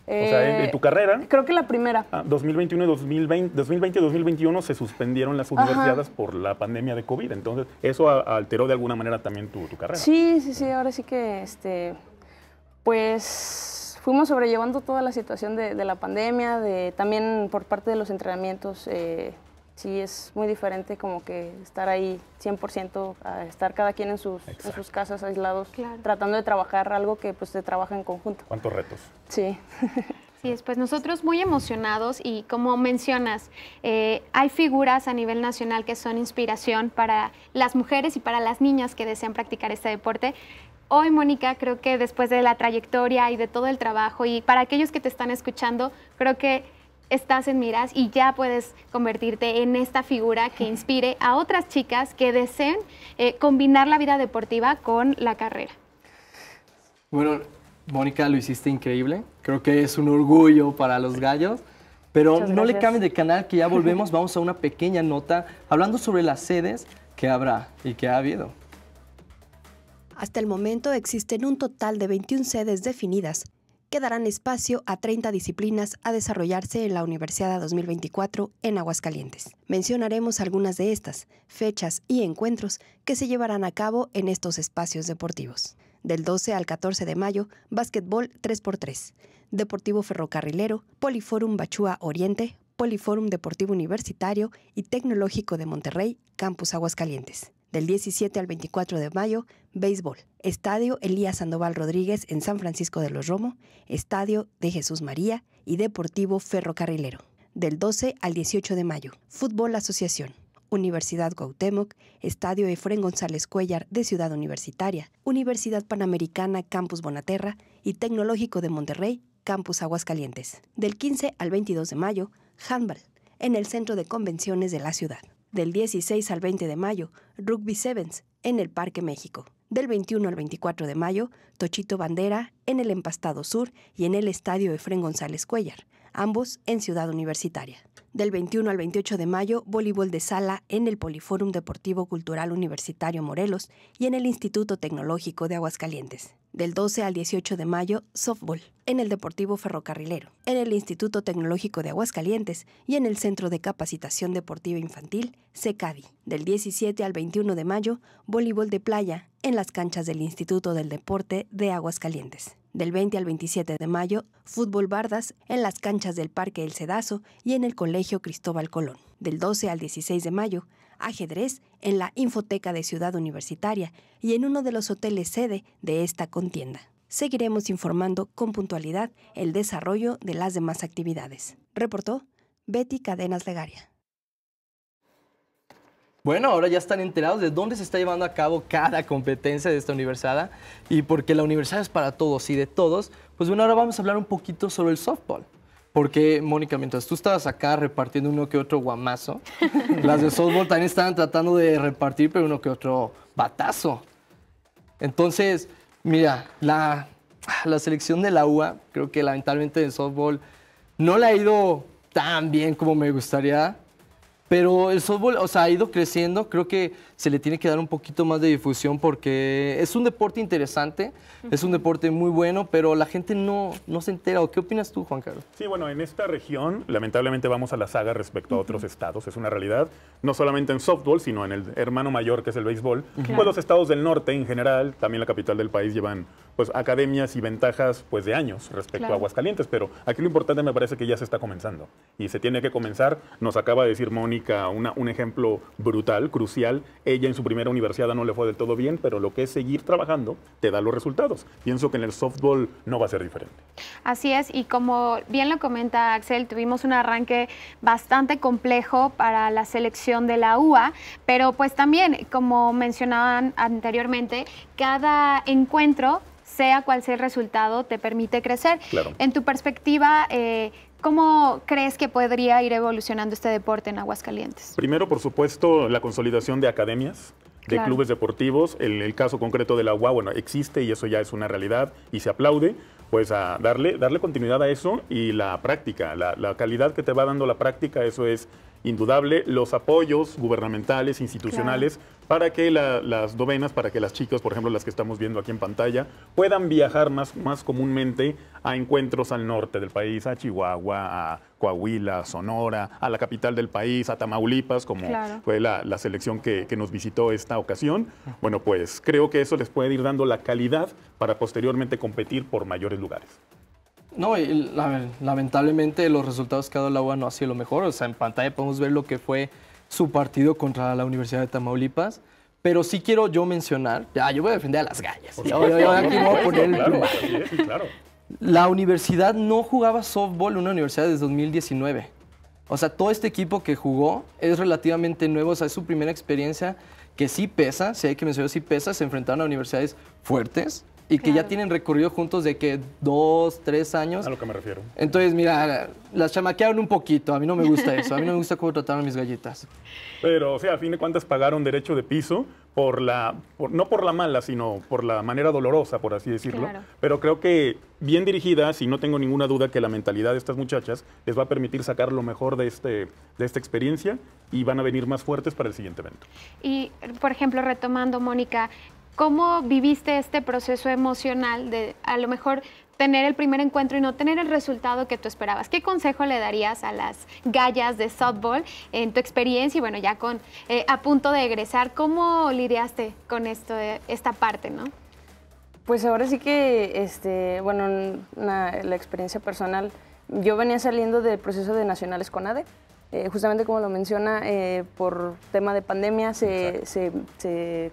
o sea, en, tu carrera. Creo que la primera. 2021 2020, 2020 2021 se suspendieron las universidades por la pandemia de COVID. Entonces, eso alteró de alguna manera también tu, tu, carrera. Sí, sí, sí. Ahora sí que este, pues fuimos sobrellevando toda la situación de, la pandemia, de, también por parte de los entrenamientos. Eh, sí es muy diferente como que estar ahí 100% a estar cada quien en sus, sus casas aislados, tratando de trabajar algo que pues se trabaja en conjunto. ¿Cuántos retos? Sí. Sí, pues nosotros muy emocionados y como mencionas, eh, hay figuras a nivel nacional que son inspiración para las mujeres y para las niñas que desean practicar este deporte. Hoy, Mónica, creo que después de la trayectoria y de todo el trabajo, y para aquellos que te están escuchando, creo que estás en miras y ya puedes convertirte en esta figura que inspire a otras chicas que deseen eh, combinar la vida deportiva con la carrera. Bueno, Mónica, lo hiciste increíble. Creo que es un orgullo para los gallos. Pero no le cambien de canal, que ya volvemos. Vamos a una pequeña nota hablando sobre las sedes que habrá y que ha habido. Hasta el momento existen un total de 21 sedes definidas que darán espacio a 30 disciplinas a desarrollarse en la Universidad 2024 en Aguascalientes. Mencionaremos algunas de estas, fechas y encuentros que se llevarán a cabo en estos espacios deportivos. Del 12 al 14 de mayo, básquetbol 3x3, Deportivo Ferrocarrilero, Poliforum Bachúa Oriente, Poliforum Deportivo Universitario y Tecnológico de Monterrey, Campus Aguascalientes del 17 al 24 de mayo, béisbol. Estadio Elías Sandoval Rodríguez en San Francisco de los Romo, Estadio de Jesús María y Deportivo Ferrocarrilero. Del 12 al 18 de mayo, Fútbol Asociación. Universidad Gautemoc, Estadio Efren González Cuellar de Ciudad Universitaria, Universidad Panamericana Campus Bonaterra y Tecnológico de Monterrey, Campus Aguascalientes. Del 15 al 22 de mayo, handball, en el Centro de Convenciones de la ciudad del 16 al 20 de mayo, Rugby Sevens, en el Parque México. Del 21 al 24 de mayo, Tochito Bandera, en el Empastado Sur y en el Estadio Efrén González Cuellar ambos en Ciudad Universitaria. Del 21 al 28 de mayo, voleibol de sala en el Poliforum Deportivo Cultural Universitario Morelos y en el Instituto Tecnológico de Aguascalientes. Del 12 al 18 de mayo, softball en el Deportivo Ferrocarrilero, en el Instituto Tecnológico de Aguascalientes y en el Centro de Capacitación Deportiva Infantil, CECADI. Del 17 al 21 de mayo, voleibol de playa en las canchas del Instituto del Deporte de Aguascalientes. Del 20 al 27 de mayo, fútbol bardas en las canchas del Parque El Cedazo y en el Colegio Cristóbal Colón. Del 12 al 16 de mayo, ajedrez en la Infoteca de Ciudad Universitaria y en uno de los hoteles sede de esta contienda. Seguiremos informando con puntualidad el desarrollo de las demás actividades. Reportó Betty Cadenas Legaria. Bueno, ahora ya están enterados de dónde se está llevando a cabo cada competencia de esta universada. y porque la universidad es para todos y de todos, pues bueno, ahora vamos a hablar un poquito sobre el softball. Porque, Mónica, mientras tú estabas acá repartiendo uno que otro guamazo, las de softball también estaban tratando de repartir, pero uno que otro batazo. Entonces, mira, la, la selección de la UA, creo que lamentablemente de softball no la ha ido tan bien como me gustaría, pero el softball, o sea, ha ido creciendo. Creo que se le tiene que dar un poquito más de difusión porque es un deporte interesante, es un deporte muy bueno, pero la gente no, no se entera. ¿O ¿Qué opinas tú, Juan Carlos? Sí, bueno, en esta región lamentablemente vamos a la saga respecto a otros estados, es una realidad, no solamente en softball, sino en el hermano mayor que es el béisbol. Pues los estados del norte en general, también la capital del país llevan pues academias y ventajas pues de años respecto a Aguascalientes, pero aquí lo importante me parece que ya se está comenzando y se tiene que comenzar, nos acaba de decir Mónica una, un ejemplo brutal, crucial, ella en su primera universidad no le fue del todo bien, pero lo que es seguir trabajando te da los resultados. Pienso que en el softball no va a ser diferente. Así es, y como bien lo comenta Axel, tuvimos un arranque bastante complejo para la selección de la UA, pero pues también, como mencionaban anteriormente, cada encuentro sea cual sea el resultado, te permite crecer. En tu perspectiva, eh, ¿Cómo crees que podría ir evolucionando este deporte en Aguascalientes? Primero, por supuesto, la consolidación de academias, de clubes deportivos. El, el, caso concreto de la UA, bueno, existe y eso ya es una realidad y se aplaude pues a darle, darle continuidad a eso y la práctica, la, calidad que te va dando la práctica, eso es indudable, los apoyos gubernamentales, institucionales, para que las novenas, para que las chicas, por ejemplo, las que estamos viendo aquí en pantalla, puedan viajar más, más comúnmente a encuentros al norte del país, a Chihuahua, a Coahuila, Sonora, a la capital del país, a Tamaulipas, como fue la, selección que, que, nos visitó esta ocasión. Bueno, pues creo que eso les puede ir dando la calidad para posteriormente competir por mayores lugares. No, lamentablemente los resultados que ha dado la UA no ha sido lo mejor. O sea, en pantalla podemos ver lo que fue su partido contra la Universidad de Tamaulipas. Pero sí quiero yo mencionar, ya, yo voy a defender a las gallas. La universidad no jugaba softball en una universidad desde 2019. O sea, todo este equipo que jugó es relativamente nuevo, o sea, es su primera experiencia que sí pesa, si hay que mencionar, sí pesa, se enfrentaron a universidades fuertes, y que ya tienen recorrido juntos de que dos, tres años. A lo que me refiero. Entonces, mira, las chamaquearon un poquito. A mí no me gusta eso. A mí no me gusta cómo trataron mis gallitas Pero, o sea, a fin de cuentas pagaron derecho de piso por la, no por la mala, sino por la manera dolorosa, por así decirlo. Pero creo que bien dirigidas, y no tengo ninguna duda que la mentalidad de estas muchachas les va a permitir sacar lo mejor de, este, de esta experiencia y van a venir más fuertes para el siguiente evento. Y, por ejemplo, retomando, Mónica, ¿Cómo viviste este proceso emocional de a lo mejor tener el primer encuentro y no tener el resultado que tú esperabas? ¿Qué consejo le darías a las gallas de softball en tu experiencia y bueno, ya con eh, a punto de egresar, cómo lidiaste con esto esta parte, no? Pues ahora sí que, este, bueno, la experiencia personal, yo venía saliendo del proceso de nacionales con ADE. Eh, justamente como lo menciona, eh, por tema de pandemia se,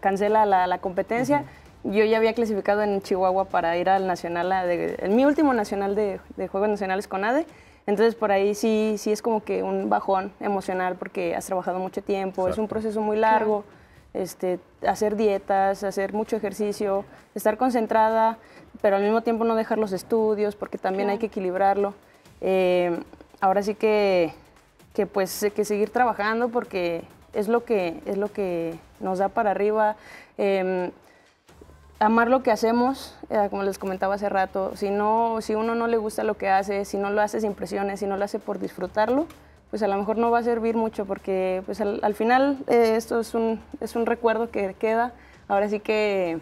cancela la, competencia. Yo ya había clasificado en Chihuahua para ir al nacional, en mi último nacional de, Juegos Nacionales con ADE. Entonces por ahí sí, sí es como que un bajón emocional porque has trabajado mucho tiempo, es un proceso muy largo. Este, hacer dietas, hacer mucho ejercicio, estar concentrada, pero al mismo tiempo no dejar los estudios porque también hay que equilibrarlo. Eh, ahora sí que que pues eh, que seguir trabajando porque es lo que, es lo que nos da para arriba. Em, amar lo que hacemos, eh, como les comentaba hace rato, si, no, si uno no le gusta lo que hace, si no lo hace sin presiones, si no lo hace por disfrutarlo, pues a lo mejor no va a servir mucho porque pues al, final eh, esto es un, es un recuerdo que queda. Ahora sí que,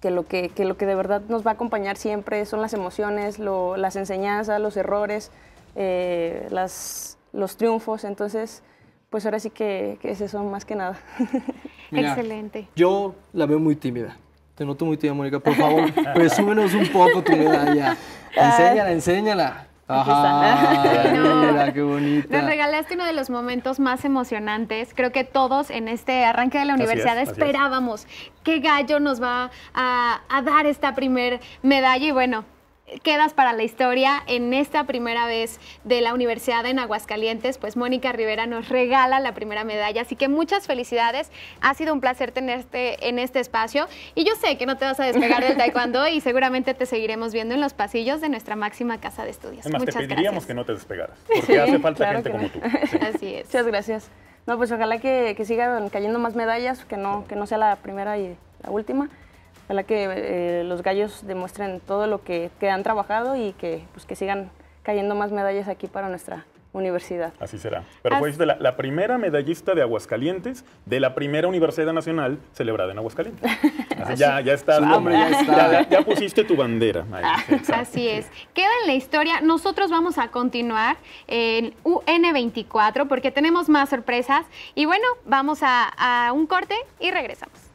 que, lo que, que lo que de verdad nos va a acompañar siempre son las emociones, las enseñanzas, los errores, las los triunfos. Entonces, pues ahora sí que, que es eso más que nada. Excelente. Yo la veo muy tímida. Te noto muy tímida, Mónica. Por favor, presúmenos un poco tu medalla. Ah. Enséñala, enséñala. Ajá, qué regalaste uno de los momentos más emocionantes. Creo que todos en este arranque de la universidad esperábamos qué gallo nos va a, a dar esta primer medalla. Y bueno, quedas para la historia en esta primera vez de la Universidad en Aguascalientes, pues Mónica Rivera nos regala la primera medalla. Así que muchas felicidades. Ha sido un placer tenerte en este espacio y yo sé que no te vas a despegar del taekwondo y seguramente te seguiremos viendo en los pasillos de nuestra máxima casa de estudios. Además, te pediríamos que no te despegaras, porque hace falta gente como tú. Así es. Muchas gracias. No, pues ojalá que, sigan cayendo más medallas, que no, que no sea la primera y la última. Ojalá que eh, los gallos demuestren todo lo que, han trabajado y que, pues, que sigan cayendo más medallas aquí para nuestra universidad. Así será. Pero fue fuiste la, primera medallista de Aguascalientes de la primera universidad nacional celebrada en Aguascalientes. ya, ya está, nombre, ya, está. Ya, pusiste tu bandera. Ah, así es. Queda en la historia. Nosotros vamos a continuar en UN24 porque tenemos más sorpresas. Y bueno, vamos a un corte y regresamos.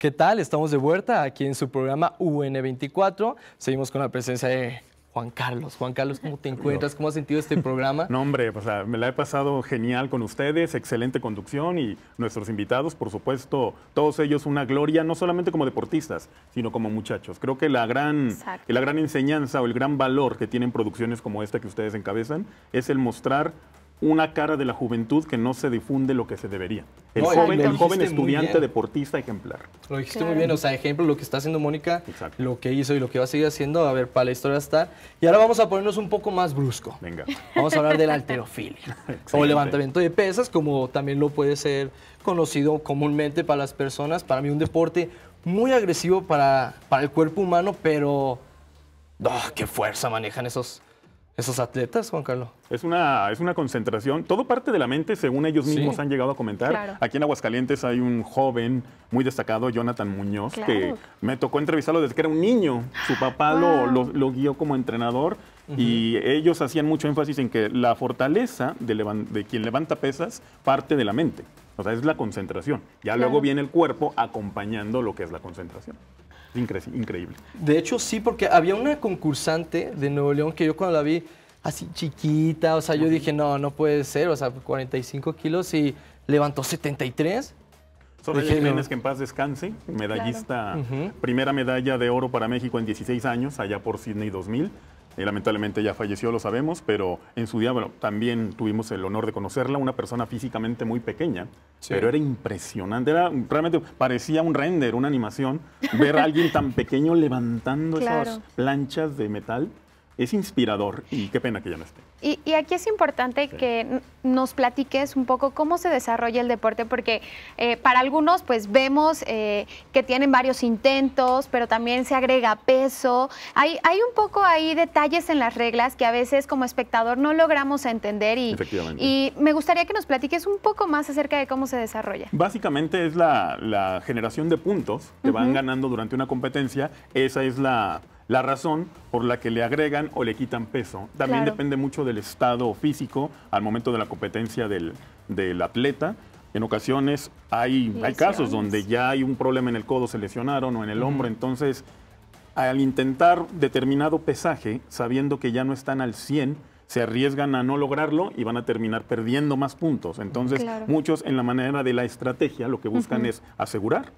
¿Qué tal? Estamos de vuelta aquí en su programa UN24. Seguimos con la presencia de Juan Carlos. Juan Carlos, ¿cómo te encuentras? ¿Cómo has sentido este programa? No, hombre, me la he pasado genial con ustedes, excelente conducción y nuestros invitados, por supuesto, todos ellos una gloria, no solamente como deportistas, sino como muchachos. Creo que la gran, la gran enseñanza o el gran valor que tienen producciones como esta que ustedes encabezan es el mostrar una cara de la juventud que no se difunde lo que se debería. El joven, estudiante deportista ejemplar. Lo dijiste muy bien, o sea, ejemplo, lo que está haciendo Mónica, lo que hizo y lo que va a seguir haciendo, a ver, para la historia está. Y ahora vamos a ponernos un poco más brusco. Venga. Vamos a hablar de la alterofilia o levantamiento de pesas, como también lo puede ser conocido comúnmente para las personas. Para mí un deporte muy agresivo para, para el cuerpo humano, pero... ¡oh, ¡Qué fuerza manejan esos esos atletas, Juan Carlos. Es una, es una concentración, todo parte de la mente, según ellos mismos han llegado a comentar. Aquí en Aguascalientes hay un joven muy destacado, Jonathan Muñoz, que me tocó entrevistarlo desde que era un niño. Su papá lo, lo, guió como entrenador y ellos hacían mucho énfasis en que la fortaleza de, quien levanta pesas parte de la mente. O sea, es la concentración. Ya luego viene el cuerpo acompañando lo que es la concentración increíble. De hecho, sí, porque había una concursante de Nuevo León que yo cuando la vi así chiquita, o sea, yo dije, no, no puede ser, o sea, 45 kilos y levantó 73. Soraya que en paz descanse, medallista, primera medalla de oro para México en 16 años, allá por Sydney 2000. Eh, lamentablemente ya falleció, lo sabemos, pero en su día también tuvimos el honor de conocerla, una persona físicamente muy pequeña, pero era impresionante, era, realmente parecía un render, una animación, ver a alguien tan pequeño levantando esas planchas de metal. Es inspirador y qué pena que ya no esté. Y, aquí es importante que nos platiques un poco cómo se desarrolla el deporte, porque eh, para algunos pues vemos eh, que tienen varios intentos, pero también se agrega peso. Hay, hay un poco ahí detalles en las reglas que a veces como espectador no logramos entender y, y me gustaría que nos platiques un poco más acerca de cómo se desarrolla. Básicamente es la, generación de puntos que van ganando durante una competencia, esa es la la razón por la que le agregan o le quitan peso también depende mucho del estado físico al momento de la competencia del, atleta. En ocasiones hay, hay casos donde ya hay un problema en el codo, se lesionaron o en el hombro, entonces al intentar determinado pesaje, sabiendo que ya no están al 100, se arriesgan a no lograrlo y van a terminar perdiendo más puntos. Entonces, muchos en la manera de la estrategia lo que buscan es asegurar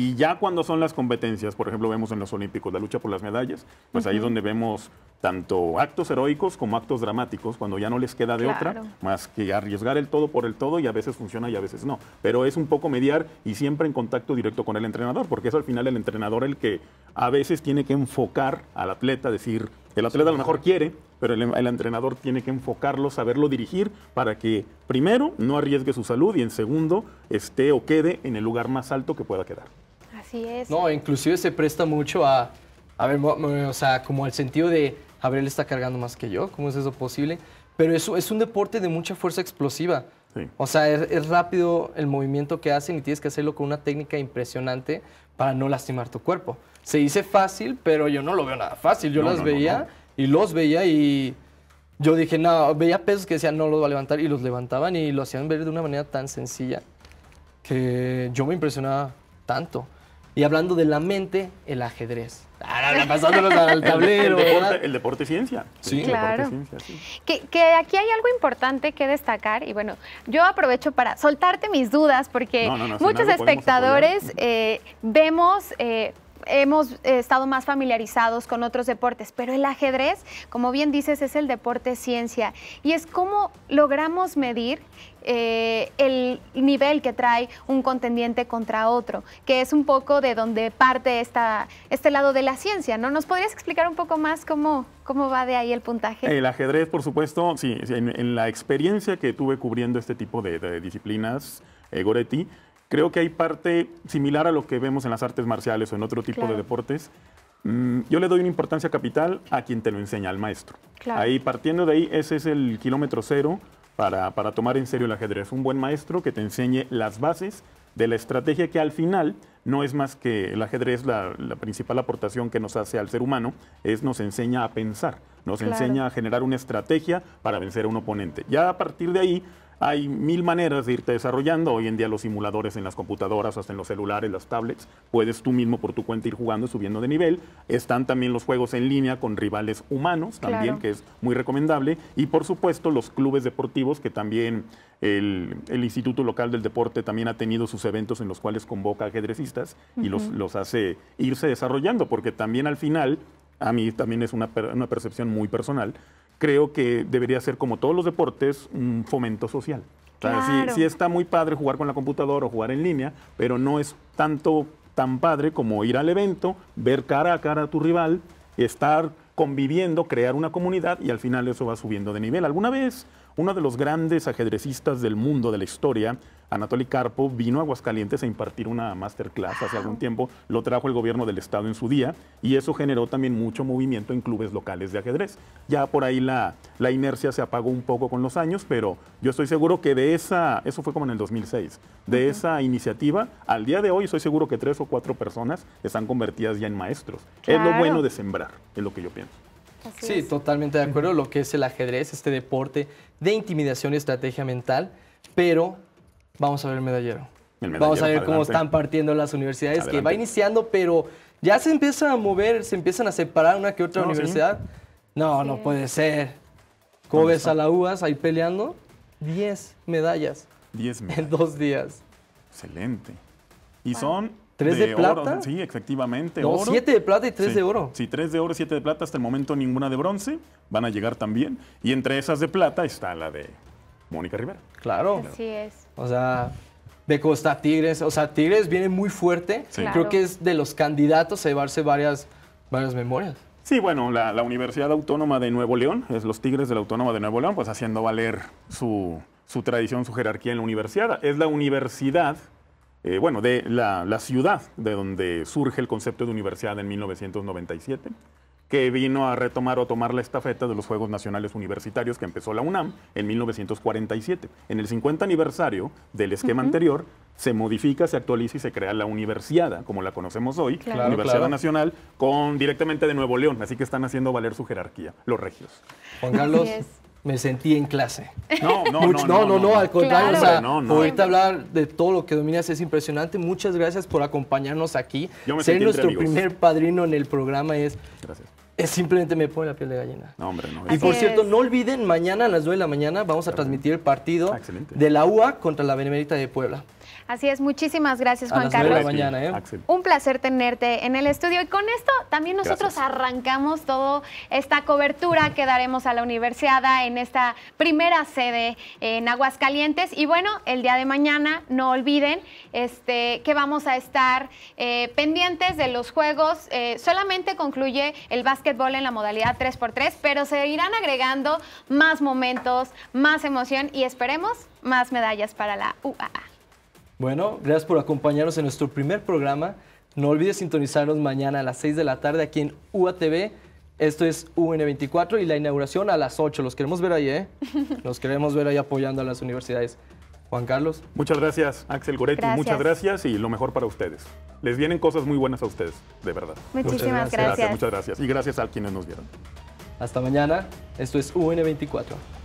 y ya cuando son las competencias, por ejemplo, vemos en los Olímpicos la lucha por las medallas, pues ahí es donde vemos tanto actos heroicos como actos dramáticos, cuando ya no les queda de otra más que arriesgar el todo por el todo y a veces funciona y a veces no. Pero es un poco mediar y siempre en contacto directo con el entrenador, porque es al final el entrenador el que a veces tiene que enfocar al atleta, decir, el atleta a lo mejor quiere, pero el, entrenador tiene que enfocarlo, saberlo dirigir para que, primero, no arriesgue su salud y, en segundo, esté o quede en el lugar más alto que pueda quedar. No, inclusive se presta mucho a, a ver, o sea, como al sentido de, él está cargando más que yo, ¿cómo es eso posible? Pero eso es un deporte de mucha fuerza explosiva. O sea, es, rápido el movimiento que hacen y tienes que hacerlo con una técnica impresionante para no lastimar tu cuerpo. Se dice fácil, pero yo no lo veo nada fácil. Yo los las veía y los veía y yo dije, no, veía pesos que decían, no los va a levantar y los levantaban y lo hacían ver de una manera tan sencilla que yo me impresionaba tanto. Y hablando de la mente, el ajedrez. Ah, pasándonos al tablero. El, deporte, ciencia. Sí, claro. Que, aquí hay algo importante que destacar y bueno, yo aprovecho para soltarte mis dudas porque muchos espectadores eh, vemos... Eh, hemos estado más familiarizados con otros deportes, pero el ajedrez, como bien dices, es el deporte ciencia y es cómo logramos medir eh, el nivel que trae un contendiente contra otro, que es un poco de donde parte esta, este lado de la ciencia, ¿no? ¿Nos podrías explicar un poco más cómo, cómo va de ahí el puntaje? El ajedrez, por supuesto, sí, en, la experiencia que tuve cubriendo este tipo de, disciplinas, eh, Goretti, creo que hay parte similar a lo que vemos en las artes marciales o en otro tipo de deportes. Mm, yo le doy una importancia capital a quien te lo enseña, al maestro. Ahí, partiendo de ahí, ese es el kilómetro cero para, tomar en serio el ajedrez. Un buen maestro que te enseñe las bases de la estrategia que al final no es más que el ajedrez, la, principal aportación que nos hace al ser humano es nos enseña a pensar, nos enseña a generar una estrategia para vencer a un oponente. Ya a partir de ahí hay mil maneras de irte desarrollando. Hoy en día los simuladores en las computadoras, hasta en los celulares, las tablets, puedes tú mismo por tu cuenta ir jugando, y subiendo de nivel. Están también los juegos en línea con rivales humanos también, que es muy recomendable. Y por supuesto los clubes deportivos que también el, Instituto Local del Deporte también ha tenido sus eventos en los cuales convoca ajedrecistas y los, los hace irse desarrollando, porque también al final, a mí también es una, una percepción muy personal, creo que debería ser como todos los deportes, un fomento social. Claro. sí, está muy padre jugar con la computadora o jugar en línea, pero no es tanto tan padre como ir al evento, ver cara a cara a tu rival, estar conviviendo, crear una comunidad y al final eso va subiendo de nivel. Alguna vez uno de los grandes ajedrecistas del mundo, de la historia, Anatoly Carpo vino a Aguascalientes a impartir una masterclass hace algún tiempo, lo trajo el gobierno del estado en su día y eso generó también mucho movimiento en clubes locales de ajedrez. Ya por ahí la, inercia se apagó un poco con los años, pero yo estoy seguro que de esa, eso fue como en el 2006, de esa iniciativa, al día de hoy estoy seguro que tres o cuatro personas están convertidas ya en maestros. Es lo bueno de sembrar, es lo que yo pienso. sí, totalmente de acuerdo, lo que es el ajedrez, este deporte de intimidación y estrategia mental, pero vamos a ver el medallero. vamos a ver cómo están partiendo las universidades, que va iniciando, pero ya se empieza a mover, se empiezan a separar una que otra universidad. No, no puede ser. ¿Cómo ves a la UAS ahí peleando? Diez medallas. Diez medallas. En dos días. Excelente. Y son ¿Tres de, plata? Sí, efectivamente. siete de plata y tres de oro. Sí, tres de oro, y siete de plata. Hasta el momento ninguna de bronce. Van a llegar también. Y entre esas de plata está la de Mónica Rivera. Claro. Así es. O sea, de Costa Tigres. O sea, Tigres viene muy fuerte. Creo que es de los candidatos a llevarse varias, varias memorias. Sí, bueno, la, Universidad Autónoma de Nuevo León, es los Tigres de la Autónoma de Nuevo León, pues haciendo valer su, tradición, su jerarquía en la universidad. Es la universidad, eh, bueno, de la, la ciudad de donde surge el concepto de universidad en 1997 que vino a retomar o tomar la estafeta de los Juegos Nacionales Universitarios que empezó la UNAM en 1947. En el 50 aniversario del esquema anterior, se modifica, se actualiza y se crea la universidad, como la conocemos hoy, la Universidad Nacional, con directamente de Nuevo León, así que están haciendo valer su jerarquía, los regios. Juan Carlos, me sentí en clase. No, no, no, no, al contrario, ahorita hablar de todo lo que dominas es impresionante. Muchas gracias por acompañarnos aquí. Ser nuestro primer padrino en el programa es gracias es simplemente me pone la piel de gallina. No, hombre, no. Y por cierto, no olviden, mañana a las 9 de la mañana vamos a transmitir el partido de la UA contra la Benemérita de Puebla. Así es, muchísimas gracias, Juan Carlos. mañana, ¿eh? Un placer tenerte en el estudio. Y con esto también nosotros arrancamos toda esta cobertura que daremos a la universidad en esta primera sede en Aguascalientes. Y bueno, el día de mañana, no olviden este, que vamos a estar eh, pendientes de los juegos. Eh, solamente concluye el básquetbol en la modalidad 3x3, pero se irán agregando más momentos, más emoción y esperemos más medallas para la UAA. Bueno, gracias por acompañarnos en nuestro primer programa. No olvides sintonizarnos mañana a las 6 de la tarde aquí en UATV. Esto es UN24 y la inauguración a las 8. Los queremos ver ahí, ¿eh? Los queremos ver ahí apoyando a las universidades. Juan Carlos. Muchas gracias, Axel Goretti. Muchas gracias y lo mejor para ustedes. Les vienen cosas muy buenas a ustedes, de verdad. Muchísimas gracias. gracias muchas gracias. Y gracias a quienes nos vieron. Hasta mañana. Esto es UN24.